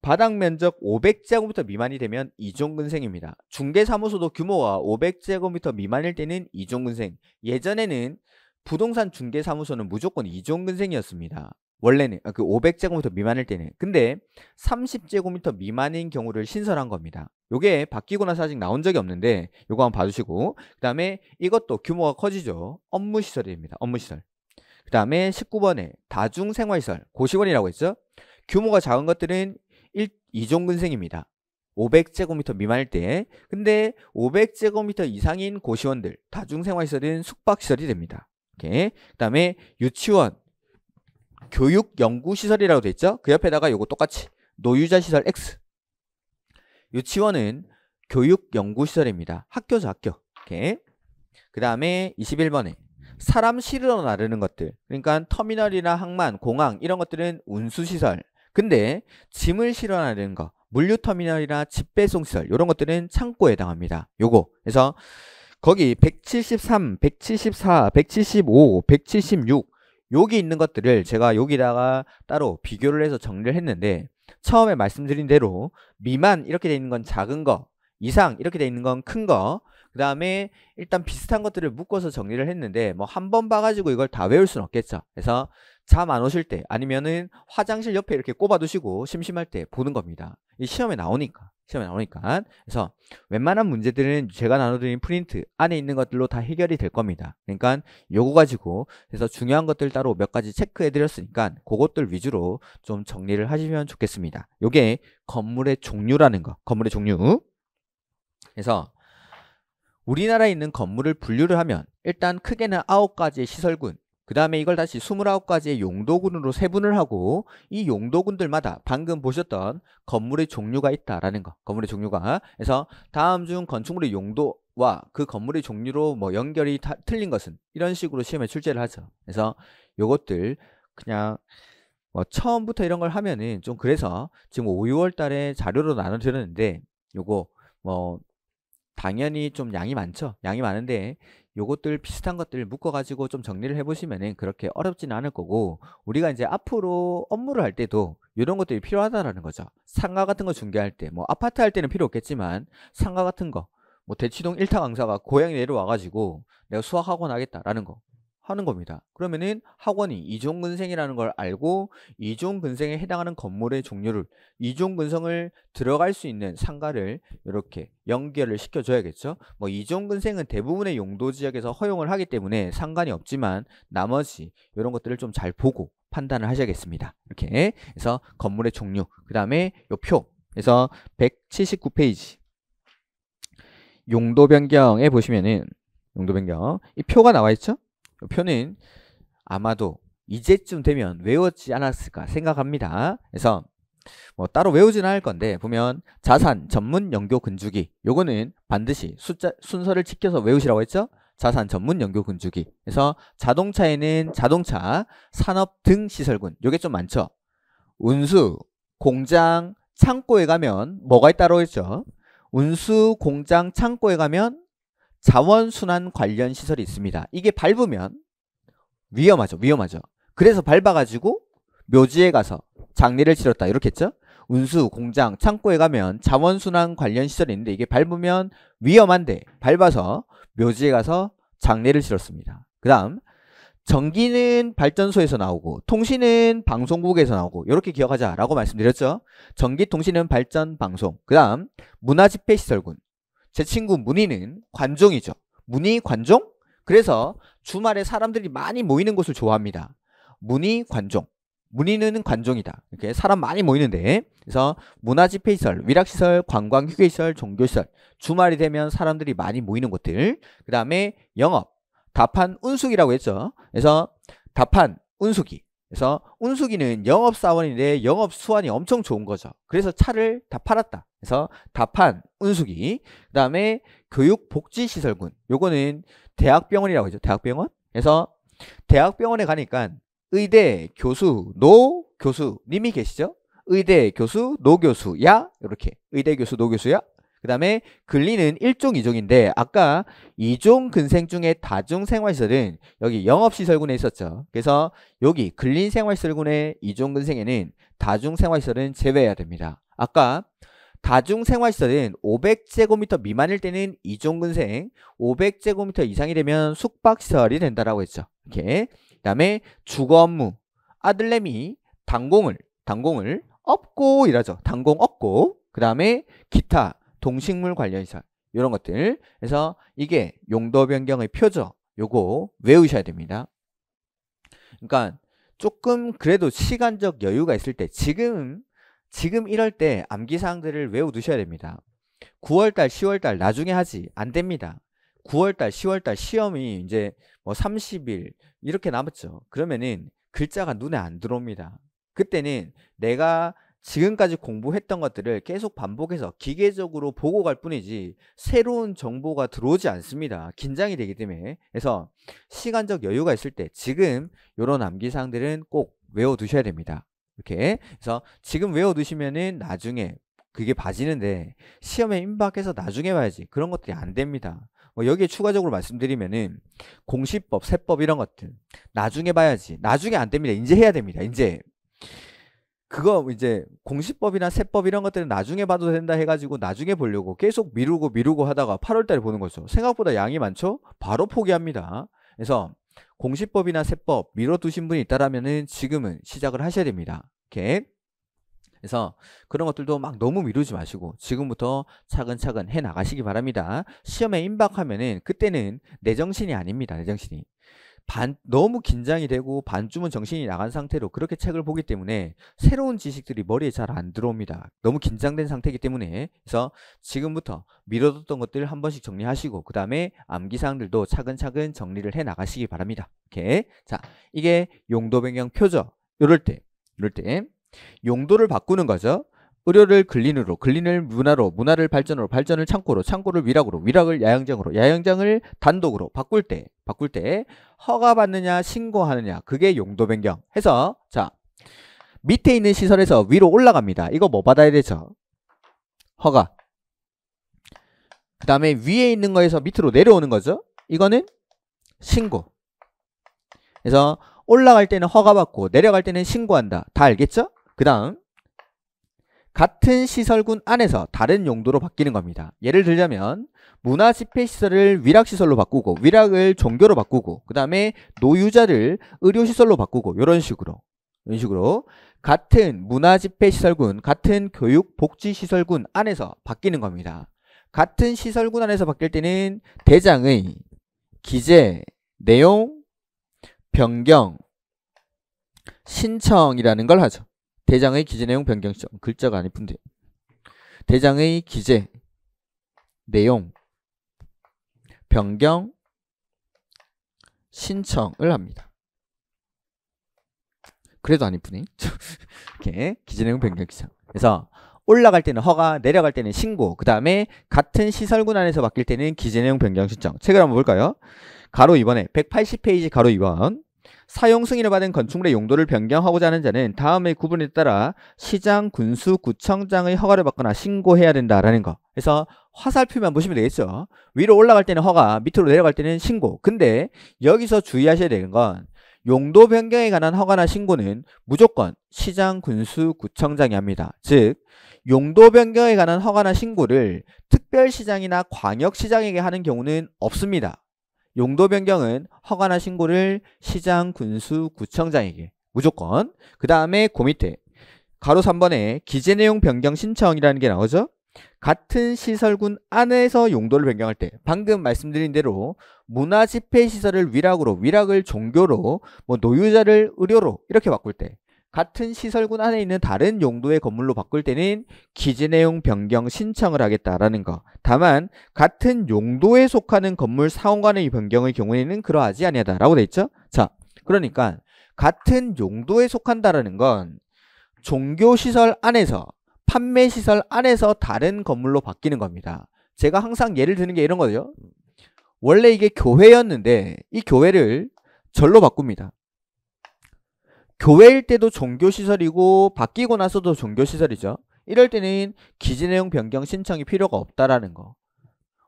바닥 면적 500제곱미터 미만이 되면 이종근생입니다. 중개사무소도 규모가 500제곱미터 미만일 때는 이종근생 예전에는 부동산 중개사무소는 무조건 이종근생이었습니다. 원래는 아, 그 500제곱미터 미만일 때는 근데 30제곱미터 미만인 경우를 신설한 겁니다 요게 바뀌고 나서 아직 나온 적이 없는데 요거 한번 봐주시고 그 다음에 이것도 규모가 커지죠 업무시설입니다 업무시설 그 다음에 19번에 다중생활시설 고시원이라고 했죠 규모가 작은 것들은 1, 2종근생입니다 500제곱미터 미만일 때 근데 500제곱미터 이상인 고시원들 다중생활시설은 숙박시설이 됩니다 그 다음에 유치원 교육 연구 시설이라고 돼 있죠? 그 옆에다가 이거 똑같이 노유자 시설 X. 유치원은 교육 연구 시설입니다. 학교죠, 학교. 이렇게. 그다음에 21번에 사람 실어 나르는 것들. 그러니까 터미널이나 항만, 공항 이런 것들은 운수 시설. 근데 짐을 실어 나르는 거 물류 터미널이나 집배송 시설 이런 것들은 창고에 해당합니다. 요거. 그래서 거기 173, 174, 175, 176 여기 있는 것들을 제가 여기다가 따로 비교를 해서 정리를 했는데 처음에 말씀드린 대로 미만 이렇게 돼 있는 건 작은 거 이상 이렇게 돼 있는 건 큰 거 그 다음에 일단 비슷한 것들을 묶어서 정리를 했는데 뭐 한 번 봐가지고 이걸 다 외울 순 없겠죠 그래서 잠안 오실 때 아니면은 화장실 옆에 이렇게 꼽아두시고 심심할 때 보는 겁니다. 이 시험에 나오니까. 시험에 나오니까. 그래서 웬만한 문제들은 제가 나눠드린 프린트 안에 있는 것들로 다 해결이 될 겁니다. 그러니까 요거 가지고 그래서 중요한 것들 따로 몇 가지 체크해드렸으니까 그것들 위주로 좀 정리를 하시면 좋겠습니다. 요게 건물의 종류라는 거. 건물의 종류. 그래서 우리나라에 있는 건물을 분류를 하면 일단 크게는 9가지의 시설군 그 다음에 이걸 다시 29가지의 용도군으로 세분을 하고 이 용도군들마다 방금 보셨던 건물의 종류가 있다라는 거 건물의 종류가 그래서 다음 중 건축물의 용도와 그 건물의 종류로 뭐 연결이 다, 틀린 것은 이런 식으로 시험에 출제를 하죠 그래서 요것들 그냥 뭐 처음부터 이런 걸 하면은 좀 그래서 지금 5, 6월 달에 자료로 나눠드렸는데 요거 뭐 당연히 좀 양이 많죠 양이 많은데 요것들 비슷한 것들 묶어가지고 좀 정리를 해보시면은 그렇게 어렵진 않을 거고 우리가 이제 앞으로 업무를 할 때도 이런 것들이 필요하다라는 거죠. 상가 같은 거 중개할 때 뭐 아파트 할 때는 필요 없겠지만 상가 같은 거 뭐 대치동 일타 강사가 고향에 내려와가지고 내가 수학학원 하겠다라는 거 하는 겁니다. 그러면은 학원이 이종근생이라는 걸 알고 이종근생에 해당하는 건물의 종류를 이종근성을 들어갈 수 있는 상가를 이렇게 연결을 시켜줘야겠죠. 뭐 이종근생은 대부분의 용도 지역에서 허용을 하기 때문에 상관이 없지만 나머지 이런 것들을 좀 잘 보고 판단을 하셔야겠습니다. 이렇게 해서 건물의 종류 그 다음에 요표 그래서 179페이지 용도 변경에 보시면은 용도 변경 이 표가 나와 있죠 표는 아마도 이제쯤 되면 외웠지 않았을까 생각합니다. 그래서 뭐 따로 외우지는 않을 건데 보면 자산 전문 연교 근주기 요거는 반드시 숫자 순서를 지켜서 외우시라고 했죠. 자산 전문 연교 근주기. 그래서 자동차에는 자동차, 산업 등 시설군. 요게 좀 많죠. 운수, 공장, 창고에 가면 뭐가 따로 있죠? 운수, 공장, 창고에 가면 자원순환 관련 시설이 있습니다. 이게 밟으면 위험하죠. 위험하죠. 그래서 밟아가지고 묘지에 가서 장례를 치렀다. 이렇게 했죠. 운수, 공장, 창고에 가면 자원순환 관련 시설이 있는데 이게 밟으면 위험한데 밟아서 묘지에 가서 장례를 치렀습니다. 그 다음 전기는 발전소에서 나오고 통신은 방송국에서 나오고 이렇게 기억하자라고 말씀드렸죠. 전기, 통신은 발전, 방송. 그 다음 문화집회시설군. 제 친구 문희는 관종이죠. 문희 관종? 그래서 주말에 사람들이 많이 모이는 곳을 좋아합니다. 문희 관종. 문희는 관종이다. 이렇게 사람 많이 모이는데. 그래서 문화집회시설, 위락시설, 관광휴게시설, 종교시설. 주말이 되면 사람들이 많이 모이는 곳들. 그 다음에 영업. 다판 운숙이라고 했죠. 그래서 다판 운숙이. 그래서 운수기는 영업사원인데 영업수완이 엄청 좋은 거죠. 그래서 차를 다 팔았다. 그래서 다 판 운수기. 그 다음에 교육복지시설군. 요거는 대학병원이라고 하죠. 대학병원. 그래서 대학병원에 가니까 의대 교수, 노 교수님이 계시죠. 의대 교수, 노 교수야. 이렇게 의대 교수, 노 교수야. 그 다음에 근리는 1종, 2종인데 아까 2종 근생 중에 다중 생활시설은 여기 영업시설군에 있었죠. 그래서 여기 근린 생활시설군의 2종 근생에는 다중 생활시설은 제외해야 됩니다. 아까 다중 생활시설은 500제곱미터 미만일 때는 2종 근생, 500제곱미터 이상이 되면 숙박시설이 된다라고 했죠. 이렇게. 그 다음에 주거 업무. 아들내미 당공을, 당공을 업고 일하죠. 당공 업고. 그 다음에 기타. 동식물 관련시설 이런 것들 그래서 이게 용도 변경의 표죠 요거 외우셔야 됩니다 그러니까 조금 그래도 시간적 여유가 있을 때 지금 지금 이럴 때 암기사항들을 외워두셔야 됩니다 9월달 10월달 나중에 하지 안됩니다 9월달 10월달 시험이 이제 뭐 30일 이렇게 남았죠 그러면은 글자가 눈에 안 들어옵니다 그때는 내가 지금까지 공부했던 것들을 계속 반복해서 기계적으로 보고 갈 뿐이지 새로운 정보가 들어오지 않습니다. 긴장이 되기 때문에. 그래서 시간적 여유가 있을 때 지금 이런 암기사항들은 꼭 외워두셔야 됩니다. 이렇게. 그래서 지금 외워두시면은 나중에 그게 봐지는데 시험에 임박해서 나중에 봐야지 그런 것들이 안 됩니다. 뭐 여기에 추가적으로 말씀드리면은 공시법, 세법 이런 것들 나중에 봐야지 나중에 안 됩니다. 이제 해야 됩니다. 이제 그거 이제 공시법이나 세법 이런 것들은 나중에 봐도 된다 해가지고 나중에 보려고 계속 미루고 미루고 하다가 8월달에 보는 거죠. 생각보다 양이 많죠? 바로 포기합니다. 그래서 공시법이나 세법 미뤄두신 분이 있다라면은 지금은 시작을 하셔야 됩니다. 이렇게 그래서 그런 것들도 막 너무 미루지 마시고 지금부터 차근차근 해 나가시기 바랍니다. 시험에 임박하면은 그때는 내 정신이 아닙니다. 내 정신이. 반, 너무 긴장이 되고 반쯤은 정신이 나간 상태로 그렇게 책을 보기 때문에 새로운 지식들이 머리에 잘 안 들어옵니다. 너무 긴장된 상태이기 때문에 그래서 지금부터 미뤄뒀던 것들을 한 번씩 정리하시고 그 다음에 암기사항들도 차근차근 정리를 해 나가시기 바랍니다. 오케이. 자, 이게 용도 변경 표죠 이럴 때, 이럴 때 용도를 바꾸는 거죠. 의료를 근린으로, 근린을 문화로, 문화를 발전으로, 발전을 창고로, 창고를 위락으로, 위락을 야영장으로, 야영장을 단독으로 바꿀 때, 바꿀 때 허가받느냐, 신고하느냐, 그게 용도 변경. 해서 자 밑에 있는 시설에서 위로 올라갑니다. 이거 뭐 받아야 되죠? 허가. 그 다음에 위에 있는 거에서 밑으로 내려오는 거죠. 이거는 신고. 그래서 올라갈 때는 허가받고 내려갈 때는 신고한다. 다 알겠죠? 그 다음 같은 시설군 안에서 다른 용도로 바뀌는 겁니다. 예를 들자면 문화 집회 시설을 위락 시설로 바꾸고 위락을 종교로 바꾸고 그 다음에 노유자를 의료 시설로 바꾸고 이런 식으로 이런 식으로 같은 문화 집회 시설군 같은 교육 복지 시설군 안에서 바뀌는 겁니다. 같은 시설군 안에서 바뀔 때는 대장의 기재 내용 변경 신청이라는 걸 하죠. 대장의 기재 내용 변경 시점 글자가 안 이쁜데 대장의 기재 내용 변경 신청을 합니다. 그래도 안 이쁘니? 이렇게 기재 내용 변경 시점 그래서 올라갈 때는 허가, 내려갈 때는 신고, 그 다음에 같은 시설군 안에서 바뀔 때는 기재 내용 변경 신청. 책을 한번 볼까요? 가로 2번에 180페이지 가로 2번 사용 승인을 받은 건축물의 용도를 변경하고자 하는 자는 다음의 구분에 따라 시장, 군수, 구청장의 허가를 받거나 신고해야 된다라는 거. 그래서 화살표만 보시면 되겠죠. 위로 올라갈 때는 허가, 밑으로 내려갈 때는 신고. 근데 여기서 주의하셔야 되는 건 용도 변경에 관한 허가나 신고는 무조건 시장, 군수, 구청장이 합니다. 즉, 용도 변경에 관한 허가나 신고를 특별시장이나 광역시장에게 하는 경우는 없습니다. 용도 변경은 허가나 신고를 시장, 군수, 구청장에게 무조건 그 다음에 그 밑에 가로 3번에 기재 내용 변경 신청이라는 게 나오죠 같은 시설군 안에서 용도를 변경할 때 방금 말씀드린 대로 문화집회시설을 위락으로 위락을 종교로 뭐 노유자를 의료로 이렇게 바꿀 때 같은 시설군 안에 있는 다른 용도의 건물로 바꿀 때는 기지 내용 변경 신청을 하겠다라는 거. 다만 같은 용도에 속하는 건물 상호간의 변경의 경우에는 그러하지 아니하다라고 돼 있죠. 자, 그러니까 같은 용도에 속한다라는 건 종교시설 안에서 판매시설 안에서 다른 건물로 바뀌는 겁니다. 제가 항상 예를 드는 게 이런 거죠. 원래 이게 교회였는데 이 교회를 절로 바꿉니다. 교회일 때도 종교시설이고 바뀌고 나서도 종교시설이죠. 이럴 때는 기지 내용 변경 신청이 필요가 없다라는 거.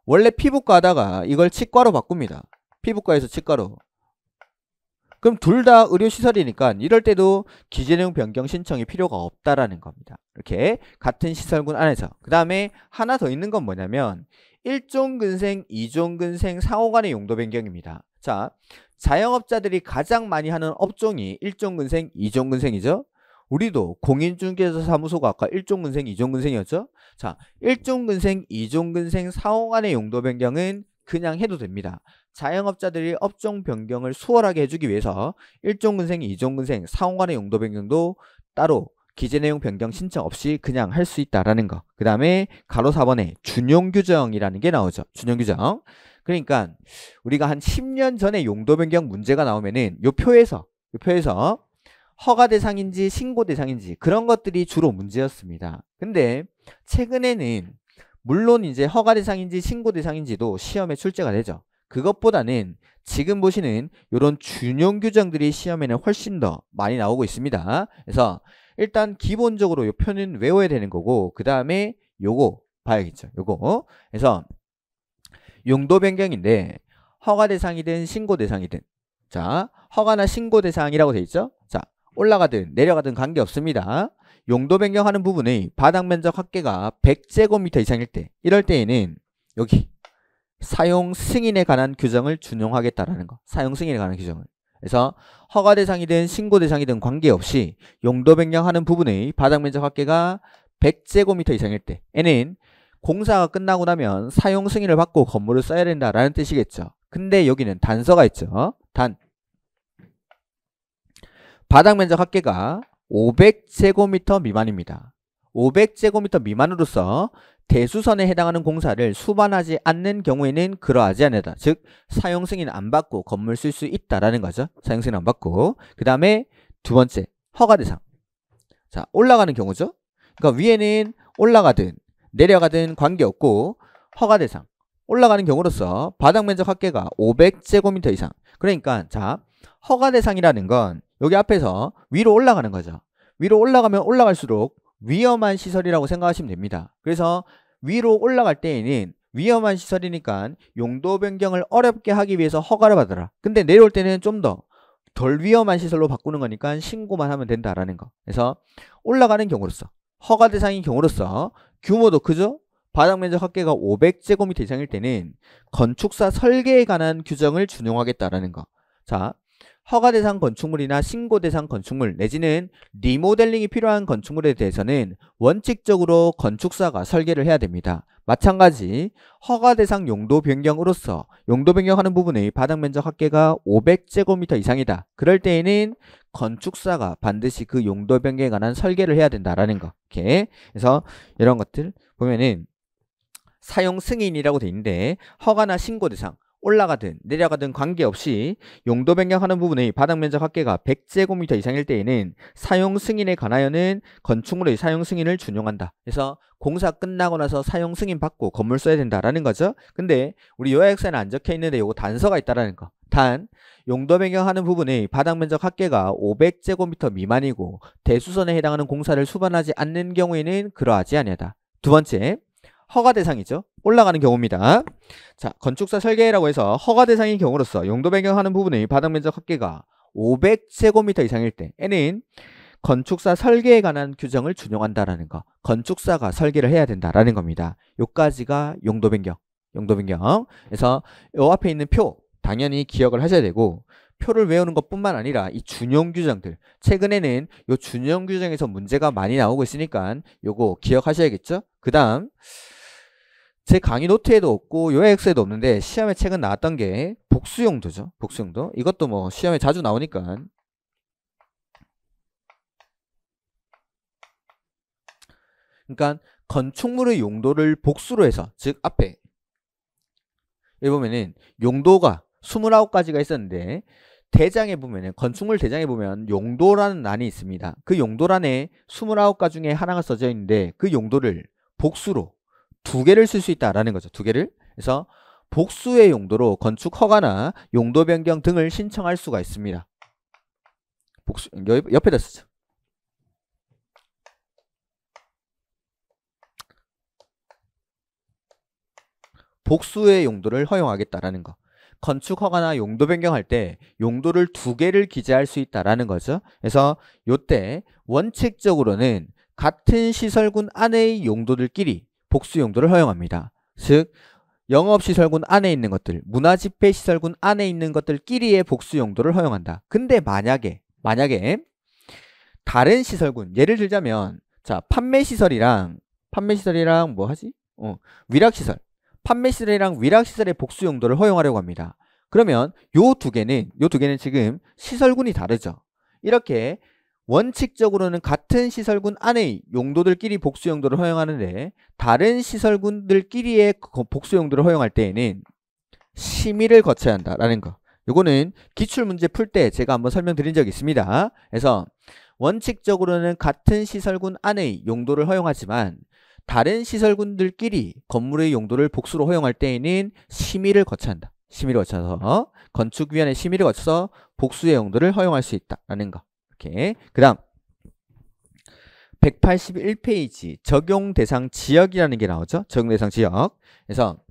원래 피부과 하다가 이걸 치과로 바꿉니다. 피부과에서 치과로. 그럼 둘 다 의료시설이니까 이럴 때도 기지 내용 변경 신청이 필요가 없다라는 겁니다. 이렇게 같은 시설군 안에서. 그 다음에 하나 더 있는 건 뭐냐면 1종 근생, 2종 근생 상호간의 용도 변경입니다. 자, 자영업자들이 가장 많이 하는 업종이 일종근생, 이종근생이죠. 우리도 공인중개사 사무소가 아까 일종근생, 이종근생이었죠. 자, 일종근생, 이종근생 사홍안의 용도 변경은 그냥 해도 됩니다. 자영업자들이 업종 변경을 수월하게 해주기 위해서 일종근생, 이종근생 사홍안의 용도 변경도 따로 기재 내용 변경 신청 없이 그냥 할 수 있다라는 거. 그 다음에 가로 4번에 준용 규정이라는 게 나오죠. 준용 규정. 그러니까 우리가 한 10년 전에 용도 변경 문제가 나오면은 요 표에서 요 표에서 허가 대상인지 신고 대상인지 그런 것들이 주로 문제였습니다. 근데 최근에는 물론 이제 허가 대상인지 신고 대상인지도 시험에 출제가 되죠. 그것보다는 지금 보시는 이런 준용 규정들이 시험에는 훨씬 더 많이 나오고 있습니다. 그래서 일단 기본적으로 이 표는 외워야 되는 거고 그 다음에 요거 봐야겠죠. 요거. 그래서 용도 변경인데 허가 대상이든 신고 대상이든 자 허가나 신고 대상이라고 돼 있죠 자 올라가든 내려가든 관계없습니다 용도 변경하는 부분의 바닥 면적 합계가 100제곱미터 이상일 때 이럴 때에는 여기 사용 승인에 관한 규정을 준용하겠다라는 거 사용 승인에 관한 규정을 그래서 허가 대상이든 신고 대상이든 관계없이 용도 변경하는 부분의 바닥 면적 합계가 100제곱미터 이상일 때에는 공사가 끝나고 나면 사용 승인을 받고 건물을 써야 된다라는 뜻이겠죠. 근데 여기는 단서가 있죠. 단 바닥 면적 합계가 500제곱미터 미만입니다. 500제곱미터 미만으로서 대수선에 해당하는 공사를 수반하지 않는 경우에는 그러하지 않다. 는즉 사용 승인 안 받고 건물 쓸 수 있다라는 거죠. 사용 승인 안 받고 그 다음에 두 번째 허가 대상 자 올라가는 경우죠. 그러니까 위에는 올라가든 내려가든 관계없고 허가 대상 올라가는 경우로서 바닥 면적 합계가 500제곱미터 이상 그러니까 자 허가 대상이라는 건 여기 앞에서 위로 올라가는 거죠 위로 올라가면 올라갈수록 위험한 시설이라고 생각하시면 됩니다 그래서 위로 올라갈 때에는 위험한 시설이니까 용도 변경을 어렵게 하기 위해서 허가를 받아라 근데 내려올 때는 좀 더 덜 위험한 시설로 바꾸는 거니까 신고만 하면 된다라는 거 그래서 올라가는 경우로서 허가 대상인 경우로서 규모도 크죠? 바닥 면적 합계가 500제곱미터 이상일 때는 건축사 설계에 관한 규정을 준용하겠다라는 거. 자, 허가 대상 건축물이나 신고 대상 건축물 내지는 리모델링이 필요한 건축물에 대해서는 원칙적으로 건축사가 설계를 해야 됩니다. 마찬가지 허가 대상 용도 변경으로서 용도 변경하는 부분의 바닥 면적 합계가 500제곱미터 이상이다. 그럴 때에는 건축사가 반드시 그 용도 변경에 관한 설계를 해야 된다라는 거. 이렇게 그래서 이런 것들 보면은 사용 승인이라고 돼 있는데 허가나 신고 대상 올라가든 내려가든 관계없이 용도 변경하는 부분의 바닥 면적 합계가 100제곱미터 이상일 때에는 사용 승인에 관하여는 건축물의 사용 승인을 준용한다. 그래서 공사 끝나고 나서 사용 승인 받고 건물 써야 된다라는 거죠. 근데 우리 요약서에는 안 적혀 있는데 요거 단서가 있다라는 거. 단 용도 변경하는 부분의 바닥 면적 합계가 500제곱미터 미만이고 대수선에 해당하는 공사를 수반하지 않는 경우에는 그러하지 아니다두 번째 허가 대상이죠. 올라가는 경우입니다. 자, 건축사 설계라고 해서 허가 대상인 경우로서 용도 변경하는 부분의 바닥 면적 합계가 500제곱미터 이상일 때 N은 건축사 설계에 관한 규정을 준용한다라는 거. 건축사가 설계를 해야 된다라는 겁니다. 요까지가 용도 변경. 용도 변경. 그래서 요 앞에 있는 표 당연히 기억을 하셔야 되고 표를 외우는 것뿐만 아니라 이 준용 규정들 최근에는 요 준용 규정에서 문제가 많이 나오고 있으니까 요거 기억하셔야겠죠? 그 다음 제 강의 노트에도 없고 요약서에도 없는데 시험에 최근 나왔던 게 복수용도죠. 복수용도. 이것도 뭐 시험에 자주 나오니까 그러니까 건축물의 용도를 복수로 해서 즉 앞에 여기 보면은 용도가 29가지가 있었는데 대장에 보면은 건축물 대장에 보면 용도라는 란이 있습니다. 그 용도란에 29가 중에 하나가 써져 있는데 그 용도를 복수로 두 개를 쓸 수 있다라는 거죠. 두 개를. 그래서 복수의 용도로 건축 허가나 용도 변경 등을 신청할 수가 있습니다. 복수 옆에다 쓰죠. 복수의 용도를 허용하겠다라는 거. 건축 허가나 용도 변경할 때 용도를 두 개를 기재할 수 있다라는 거죠. 그래서 요때 원칙적으로는 같은 시설군 안의 용도들끼리 복수 용도를 허용합니다. 즉 영업시설군 안에 있는 것들, 문화집회시설군 안에 있는 것들끼리의 복수 용도를 허용한다. 근데 만약에 만약에 다른 시설군 예를 들자면 자 판매시설이랑 판매시설이랑 뭐 하지? 어, 위락시설 판매시설이랑 위락시설의 복수 용도를 허용하려고 합니다. 그러면 요 두 개는 요 두 개는 지금 시설군이 다르죠. 이렇게 원칙적으로는 같은 시설군 안에 용도들끼리 복수 용도를 허용하는데 다른 시설군들끼리의 그 복수 용도를 허용할 때에는 심의를 거쳐야 한다라는 거. 요거는 기출 문제 풀 때 제가 한번 설명드린 적이 있습니다. 그래서 원칙적으로는 같은 시설군 안의 용도를 허용하지만 다른 시설군들끼리 건물의 용도를 복수로 허용할 때에는 심의를 거쳐야 한다. 심의를 거쳐서 건축위원회 심의를 거쳐서 복수의 용도를 허용할 수 있다라는 거. 이렇게. 그 다음, 181페이지 적용 대상 지역이라는 게 나오죠. 적용 대상 지역. 그래서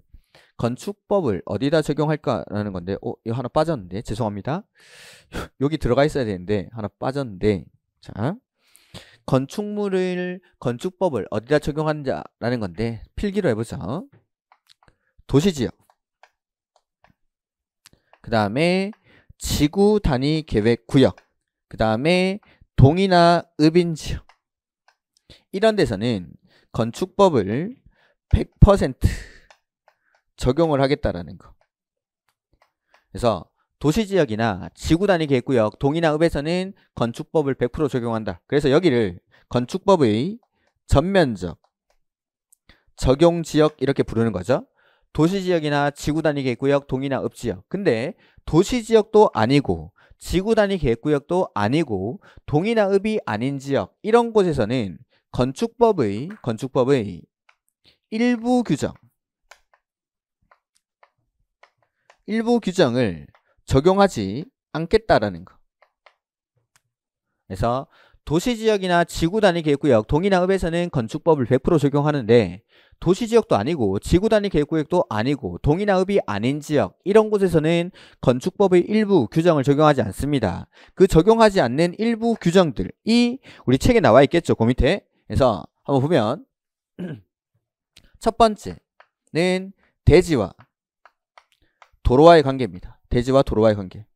건축법을 어디다 적용할까라는 건데 어, 이거 하나 빠졌는데 죄송합니다. 여기 들어가 있어야 되는데 하나 빠졌는데 자 건축물을 건축법을 어디다 적용하느냐라는 건데 필기로 해보죠. 도시지역 그 다음에 지구 단위 계획 구역 그 다음에 동이나 읍인지역 이런 데서는 건축법을 100% 적용을 하겠다라는 거. 그래서 도시지역이나 지구단위 계획구역 동이나 읍에서는 건축법을 100% 적용한다. 그래서 여기를 건축법의 전면적 적용지역 이렇게 부르는 거죠. 도시지역이나 지구단위 계획구역 동이나 읍지역. 근데 도시지역도 아니고 지구 단위 계획구역도 아니고 동이나 읍이 아닌 지역 이런 곳에서는 건축법의 건축법의 일부 규정 일부 규정을 적용하지 않겠다라는 거. 그래서 도시지역이나 지구 단위 계획구역 동이나 읍에서는 건축법을 100% 적용하는데 도시 지역도 아니고 지구 단위 계획구역도 아니고 동이나읍이 아닌 지역 이런 곳에서는 건축법의 일부 규정을 적용하지 않습니다. 그 적용하지 않는 일부 규정들이 우리 책에 나와 있겠죠. 그 밑에. 그래서 한번 보면 첫 번째는 대지와 도로와의 관계입니다. 대지와 도로와의 관계.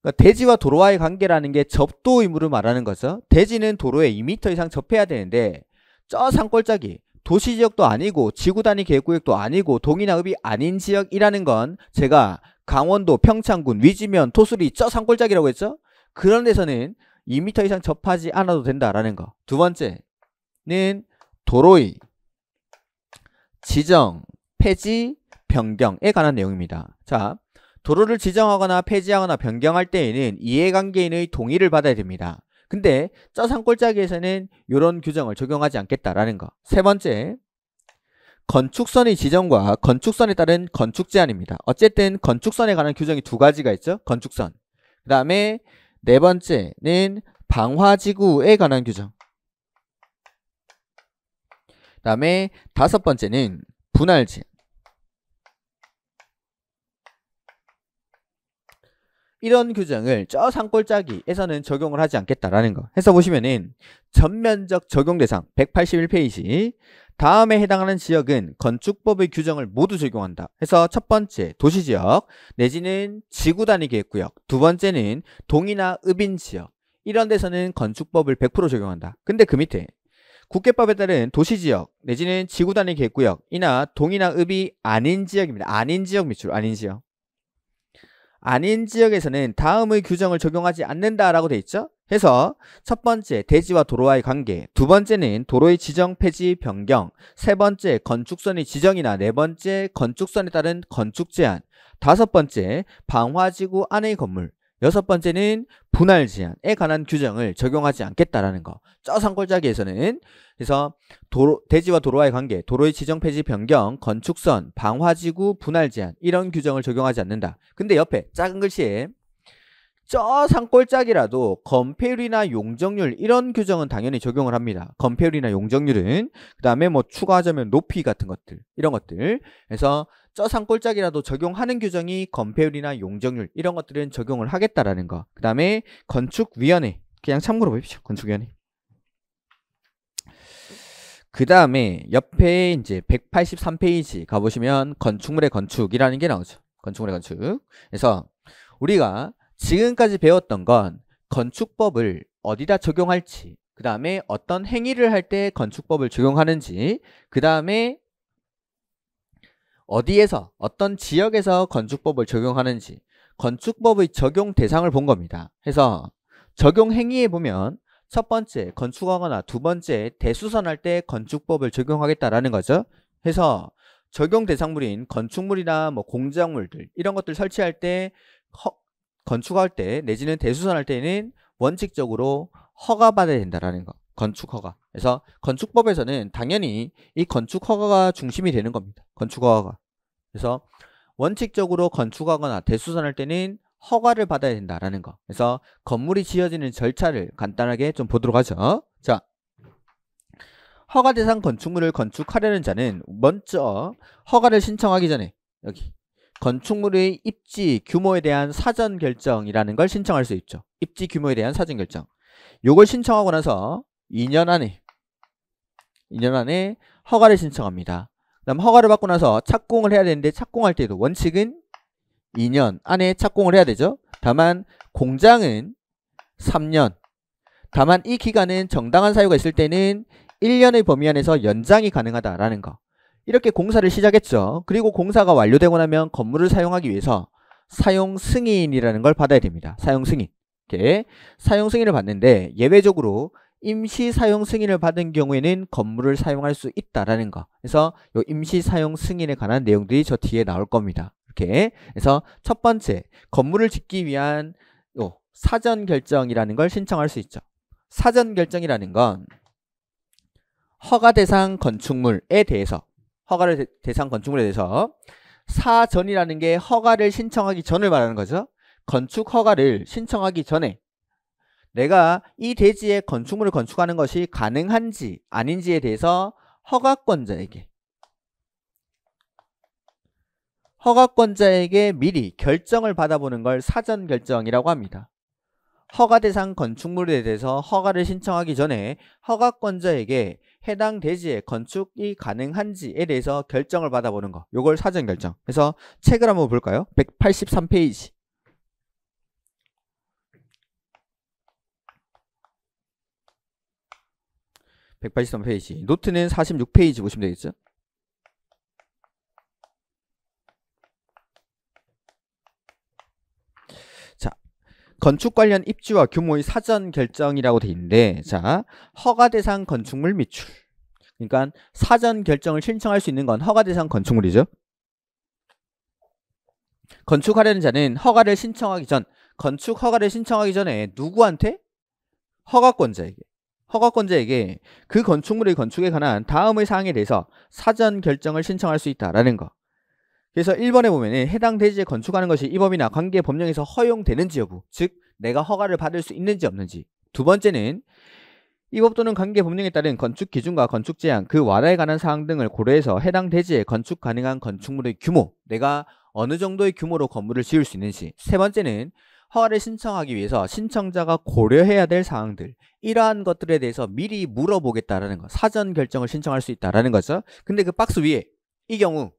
그러니까 대지와 도로와의 관계라는 게 접도 의무를 말하는 거죠. 대지는 도로에 2m 이상 접해야 되는데 저 산골짜기 도시 지역도 아니고 지구 단위 계획구역도 아니고 동이나 읍이 아닌 지역이라는 건 제가 강원도 평창군 위지면 토수리 저 산골짜기라고 했죠? 그런 데서는 2m 이상 접하지 않아도 된다라는 거. 두 번째는 도로의 지정, 폐지, 변경에 관한 내용입니다. 자, 도로를 지정하거나 폐지하거나 변경할 때에는 이해관계인의 동의를 받아야 됩니다. 근데 짜상골짜기에서는 이런 규정을 적용하지 않겠다라는 거. 세 번째, 건축선의 지정과 건축선에 따른 건축 제한입니다. 어쨌든 건축선에 관한 규정이 두 가지가 있죠. 건축선. 그 다음에 네 번째는 방화지구에 관한 규정. 그 다음에 다섯 번째는 분할제 이런 규정을 저 산골짜기에서는 적용을 하지 않겠다라는 거. 해서 보시면은 전면적 적용 대상 181페이지 다음에 해당하는 지역은 건축법의 규정을 모두 적용한다. 해서 첫 번째 도시지역 내지는 지구 단위계 획 구역 두 번째는 동이나 읍인 지역 이런 데서는 건축법을 100% 적용한다. 근데 그 밑에 국회법에 따른 도시지역 내지는 지구 단위계 획 구역이나 동이나 읍이 아닌 지역입니다. 아닌 지역 밑으로 아닌 지역 아닌 지역에서는 다음의 규정을 적용하지 않는다라고 돼 있죠. 해서 첫 번째 대지와 도로와의 관계, 두 번째는 도로의 지정 폐지 변경, 세 번째 건축선의 지정이나 네 번째 건축선에 따른 건축 제한, 다섯 번째 방화지구 안의 건물, 여섯 번째는 분할 제한에 관한 규정을 적용하지 않겠다라는 거. 저상골짜기에서는 그래서 도로, 대지와 도로와의 관계, 도로의 지정 폐지 변경, 건축선, 방화지구, 분할 제한 이런 규정을 적용하지 않는다. 근데 옆에 작은 글씨에 저상골짜기라도 건폐율이나 용적률 이런 규정은 당연히 적용을 합니다. 건폐율이나 용적률은 그 다음에 뭐 추가하자면 높이 같은 것들 이런 것들 그래서 저상 꼴짝이라도 적용하는 규정이 건폐율이나 용적률 이런 것들은 적용을 하겠다라는 거. 그 다음에 건축위원회 그냥 참고로 보십시오. 건축위원회. 그 다음에 옆에 이제 183페이지 가보시면 건축물의 건축이라는 게 나오죠. 건축물의 건축. 그래서 우리가 지금까지 배웠던 건 건축법을 어디다 적용할지 그 다음에 어떤 행위를 할 때 건축법을 적용하는지 그 다음에 어디에서 어떤 지역에서 건축법을 적용하는지 건축법의 적용 대상을 본 겁니다. 해서 적용 행위에 보면 첫 번째 건축하거나 두 번째 대수선할 때 건축법을 적용하겠다라는 거죠. 해서 적용 대상물인 건축물이나 뭐 공작물들 이런 것들 설치할 때 허, 건축할 때 내지는 대수선할 때는 에 원칙적으로 허가받아야 된다라는 거. 건축 허가. 그래서 건축법에서는 당연히 이 건축허가가 중심이 되는 겁니다. 건축허가가. 그래서 원칙적으로 건축하거나 대수선할 때는 허가를 받아야 된다라는 거. 그래서 건물이 지어지는 절차를 간단하게 좀 보도록 하죠. 자, 허가 대상 건축물을 건축하려는 자는 먼저 허가를 신청하기 전에 여기 건축물의 입지 규모에 대한 사전 결정이라는 걸 신청할 수 있죠. 입지 규모에 대한 사전 결정. 요걸 신청하고 나서 2년 안에 2년 안에 허가를 신청합니다. 그다음 허가를 받고 나서 착공을 해야 되는데 착공할 때도 원칙은 2년 안에 착공을 해야 되죠. 다만 공장은 3년. 다만 이 기간은 정당한 사유가 있을 때는 1년의 범위 안에서 연장이 가능하다라는 거. 이렇게 공사를 시작했죠. 그리고 공사가 완료되고 나면 건물을 사용하기 위해서 사용 승인이라는 걸 받아야 됩니다. 사용 승인. 이렇게 사용 승인을 받는데 예외적으로 임시 사용 승인을 받은 경우에는 건물을 사용할 수 있다라는 거. 그래서 요 임시 사용 승인에 관한 내용들이 저 뒤에 나올 겁니다. 이렇게. 그래서 첫 번째, 건물을 짓기 위한 요 사전 결정이라는 걸 신청할 수 있죠. 사전 결정이라는 건 허가 대상 건축물에 대해서 허가를 대, 대상 건축물에 대해서 사전이라는 게 허가를 신청하기 전을 말하는 거죠. 건축 허가를 신청하기 전에 내가 이 대지에 건축물을 건축하는 것이 가능한지 아닌지에 대해서 허가권자에게 허가권자에게 미리 결정을 받아보는 걸 사전 결정이라고 합니다. 허가 대상 건축물에 대해서 허가를 신청하기 전에 허가권자에게 해당 대지에 건축이 가능한지에 대해서 결정을 받아보는 거. 요걸 사전 결정. 그래서 책을 한번 볼까요? 183페이지. 183페이지. 노트는 46페이지 보시면 되겠죠? 자, 건축 관련 입주와 규모의 사전 결정이라고 돼 있는데, 자, 허가 대상 건축물 미출. 그러니까 사전 결정을 신청할 수 있는 건 허가 대상 건축물이죠. 건축하려는 자는 허가를 신청하기 전 건축 허가를 신청하기 전에 누구한테? 허가권자에게 허가권자에게 그 건축물의 건축에 관한 다음의 사항에 대해서 사전 결정을 신청할 수 있다라는 거. 그래서 1번에 보면 해당 대지에 건축하는 것이 이 법이나 관계 법령에서 허용되는지 여부, 즉 내가 허가를 받을 수 있는지 없는지. 두 번째는 이 법 또는 관계 법령에 따른 건축 기준과 건축 제한, 그 완화에 관한 사항 등을 고려해서 해당 대지에 건축 가능한 건축물의 규모, 내가 어느 정도의 규모로 건물을 지을 수 있는지. 세 번째는 허가를 신청하기 위해서 신청자가 고려해야 될 사항들 이러한 것들에 대해서 미리 물어보겠다라는 거 사전 결정을 신청할 수 있다라는 거죠 근데 그 박스 위에 이 경우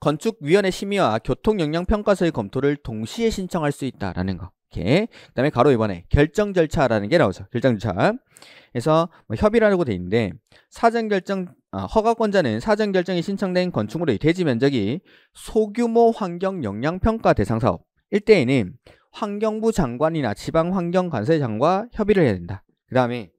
건축위원회 심의와 교통영향평가서의 검토를 동시에 신청할 수 있다라는 거 이렇게 그 다음에 가로 이번에 결정 절차라는 게 나오죠 결정 절차 그래서 뭐 협의라고 돼 있는데 사전 결정 아, 허가권자는 사전 결정이 신청된 건축물의 대지 면적이 소규모 환경 영향 평가 대상 사업 1대에는 환경부 장관이나 지방환경관세장과 협의를 해야 된다. 그 다음에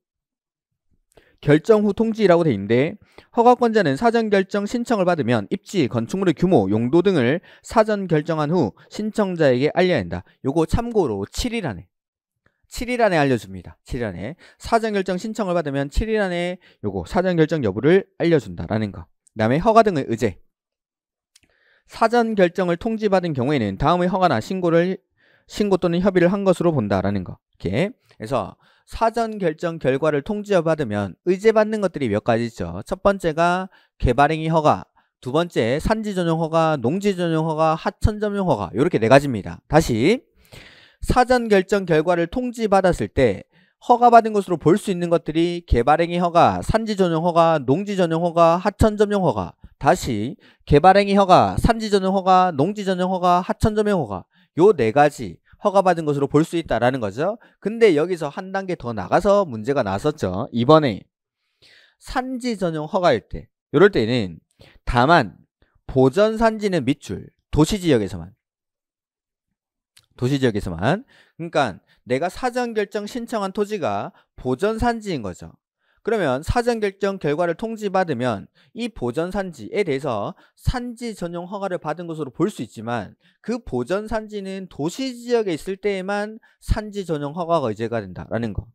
결정 후 통지라고 돼 있는데 허가권자는 사전 결정 신청을 받으면 입지, 건축물의 규모, 용도 등을 사전 결정한 후 신청자에게 알려야 된다 요거 참고로 7일 안에 7일 안에 알려줍니다. 7일 안에 사전 결정 신청을 받으면 7일 안에 요거 사전 결정 여부를 알려준다라는 거. 그다음에 허가 등의 의제. 사전 결정을 통지받은 경우에는 다음의 허가나 신고를 신고 또는 협의를 한 것으로 본다라는 거. 이렇게. 그래서 사전 결정 결과를 통지받으면 의제받는 것들이 몇 가지죠. 있첫 번째가 개발행위 허가, 두 번째 산지 전용 허가, 농지 전용 허가, 하천 전용 허가 이렇게 네 가지입니다. 다시 사전 결정 결과를 통지받았을 때 허가받은 것으로 볼 수 있는 것들이 개발행위 허가, 산지 전용 허가, 농지 전용 허가, 하천 전용 허가 다시 개발행위 허가, 산지 전용 허가, 농지 전용 허가, 하천 전용 허가 요 네 가지 허가받은 것으로 볼 수 있다라는 거죠. 근데 여기서 한 단계 더 나가서 문제가 나왔었죠. 이번에 산지 전용 허가일 때요럴 때는 다만 보전 산지는 밑줄 도시 지역에서만 도시 지역에서만 그러니까 내가 사전 결정 신청한 토지가 보전 산지인 거죠. 그러면 사전 결정 결과를 통지받으면 이 보전 산지에 대해서 산지 전용 허가를 받은 것으로 볼 수 있지만 그 보전 산지는 도시 지역에 있을 때에만 산지 전용 허가가 의제가 된다라는 거.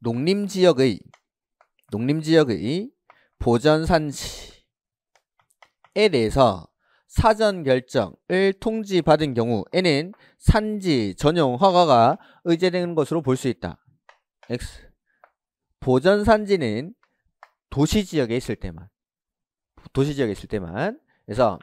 농림 지역의 농림 지역의 보전 산지에 대해서 사전 결정을 통지받은 경우에는 산지 전용 허가가 의제되는 것으로 볼 수 있다. X. 보전 산지는 도시 지역에 있을 때만. 도시 지역에 있을 때만. 그래서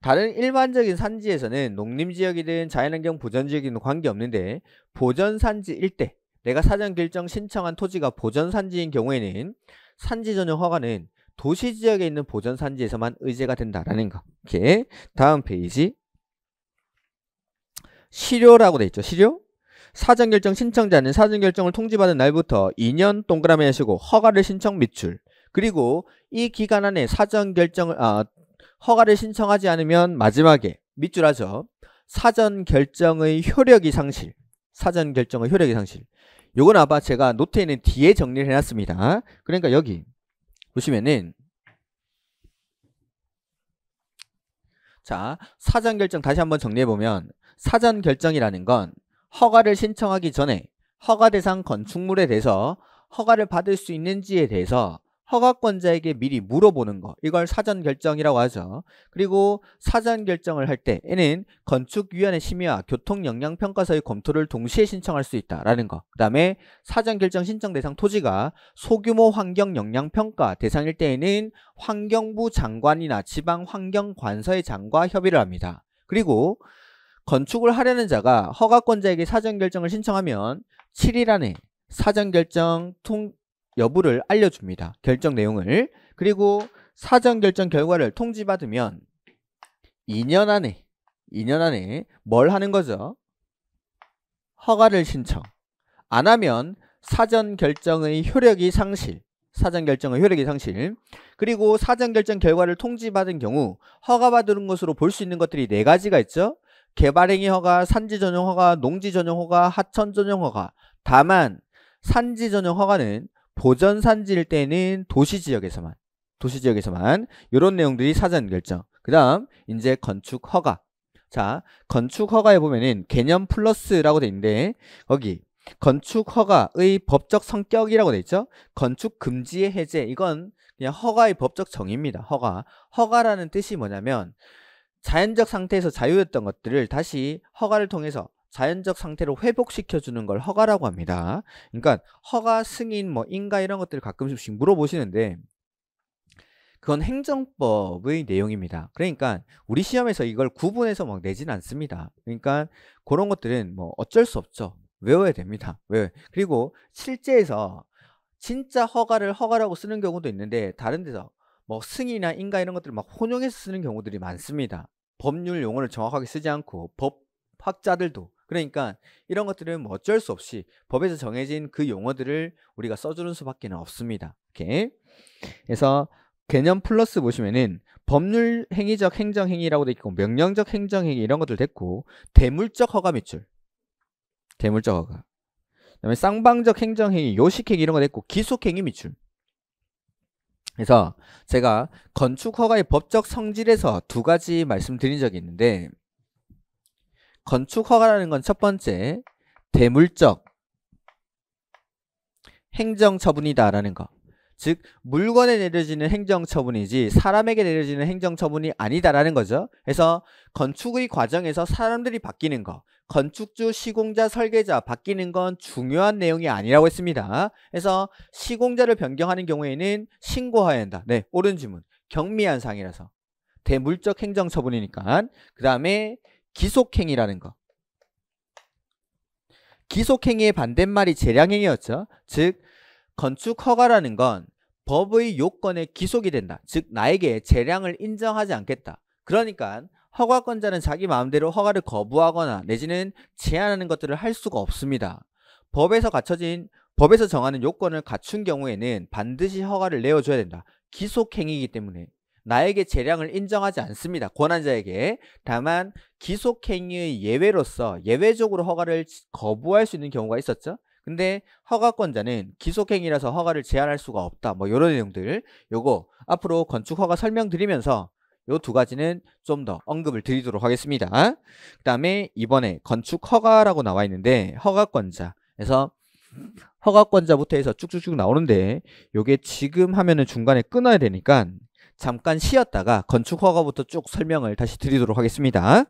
다른 일반적인 산지에서는 농림 지역이든 자연환경 보전 지역이든 관계없는데 보전 산지일 대 내가 사전 결정 신청한 토지가 보전 산지인 경우에는 산지 전용 허가는 도시 지역에 있는 보전 산지에서만 의제가 된다라는 거. 오케이. 다음 페이지. 실효라고 돼 있죠. 실효? 사전결정 신청자는 사전결정을 통지받은 날부터 2년 동그라미 하시고 허가를 신청 미출. 그리고 이 기간 안에 사전결정을 아, 허가를 신청하지 않으면 마지막에 밑줄하죠. 사전결정의 효력이 상실. 사전결정의 효력이 상실. 요건 아마 제가 노트에는 뒤에 정리를 해놨습니다. 그러니까 여기 보시면은 자 사전 결정 다시 한번 정리해 보면 사전 결정이라는 건 허가를 신청하기 전에 허가 대상 건축물에 대해서 허가를 받을 수 있는지에 대해서 허가권자에게 미리 물어보는 거 이걸 사전 결정이라고 하죠 그리고 사전 결정을 할 때에는 건축위원회 심의와 교통영향평가서의 검토를 동시에 신청할 수 있다라는 거그 다음에 사전 결정 신청 대상 토지가 소규모 환경영향평가 대상일 때에는 환경부 장관이나 지방환경관서의 장과 협의를 합니다 그리고 건축을 하려는 자가 허가권자에게 사전 결정을 신청하면 7일 안에 사전 결정 통, 여부를 알려줍니다. 결정 내용을. 그리고 사전 결정 결과를 통지받으면 2년 안에 2년 안에 뭘 하는 거죠? 허가를 신청. 안 하면 사전 결정의 효력이 상실. 사전 결정의 효력이 상실. 그리고 사전 결정 결과를 통지받은 경우 허가받은 것으로 볼 수 있는 것들이 네 가지가 있죠. 개발행위 허가, 산지 전용 허가, 농지 전용 허가, 하천 전용 허가. 다만 산지 전용 허가는 보전 산지일 때는 도시 지역에서만 도시 지역에서만 이런 내용들이 사전 결정. 그다음 이제 건축 허가. 자, 건축 허가에 보면은 개념 플러스라고 돼 있는데 거기 건축 허가의 법적 성격이라고 돼 있죠. 건축 금지의 해제. 이건 그냥 허가의 법적 정의입니다. 허가. 허가라는 뜻이 뭐냐면 자연적 상태에서 자유였던 것들을 다시 허가를 통해서 자연적 상태로 회복시켜주는 걸 허가라고 합니다. 그러니까 허가, 승인, 뭐 인가 이런 것들을 가끔씩 물어보시는데 그건 행정법의 내용입니다. 그러니까 우리 시험에서 이걸 구분해서 막 내진 않습니다. 그러니까 그런 것들은 뭐 어쩔 수 없죠. 외워야 됩니다. 왜? 그리고 실제에서 진짜 허가를 허가라고 쓰는 경우도 있는데 다른 데서 뭐 승인이나 인가 이런 것들을 막 혼용해서 쓰는 경우들이 많습니다. 법률 용어를 정확하게 쓰지 않고 법 학자들도 그러니까 이런 것들은 뭐 어쩔 수 없이 법에서 정해진 그 용어들을 우리가 써주는 수밖에 없습니다. 이렇게. 그래서 개념 플러스 보시면은 법률 행위적 행정 행위라고 돼 있고 명령적 행정 행위 이런 것들 됐고 대물적 허가 매출 대물적 허가 그다음에 쌍방적 행정 행위 요식 행위 이런 거 됐고 기속 행위 매출 그래서 제가 건축 허가의 법적 성질에서 두 가지 말씀드린 적이 있는데 건축 허가라는 건 첫 번째 대물적 행정처분이다라는 거. 즉 물건에 내려지는 행정처분이지 사람에게 내려지는 행정처분이 아니다라는 거죠. 그래서 건축의 과정에서 사람들이 바뀌는 거, 건축주, 시공자, 설계자 바뀌는 건 중요한 내용이 아니라고 했습니다. 그래서 시공자를 변경하는 경우에는 신고해야 한다. 네, 옳은 지문 경미한 상이라서. 대물적 행정처분이니까. 그 다음에 기속행위라는 거. 기속행위의 반대말이 재량행위였죠. 즉 건축 허가라는 건 법의 요건에 기속이 된다. 즉 나에게 재량을 인정하지 않겠다. 그러니까 허가권자는 자기 마음대로 허가를 거부하거나 내지는 제한하는 것들을 할 수가 없습니다. 법에서 갖춰진 법에서 정하는 요건을 갖춘 경우에는 반드시 허가를 내어줘야 된다. 기속행위이기 때문에 나에게 재량을 인정하지 않습니다. 권한자에게. 다만 기속행위의 예외로서 예외적으로 허가를 거부할 수 있는 경우가 있었죠. 근데 허가권자는 기속행위라서 허가를 제한할 수가 없다. 뭐 이런 내용들. 요거 앞으로 건축허가 설명드리면서 요 두 가지는 좀 더 언급을 드리도록 하겠습니다. 그 다음에 이번에 건축허가라고 나와 있는데 허가권자. 그래서 허가권자부터 해서 쭉쭉쭉 나오는데 요게 지금 하면은 중간에 끊어야 되니까 잠깐 쉬었다가 건축허가부터 쭉 설명을 다시 드리도록 하겠습니다.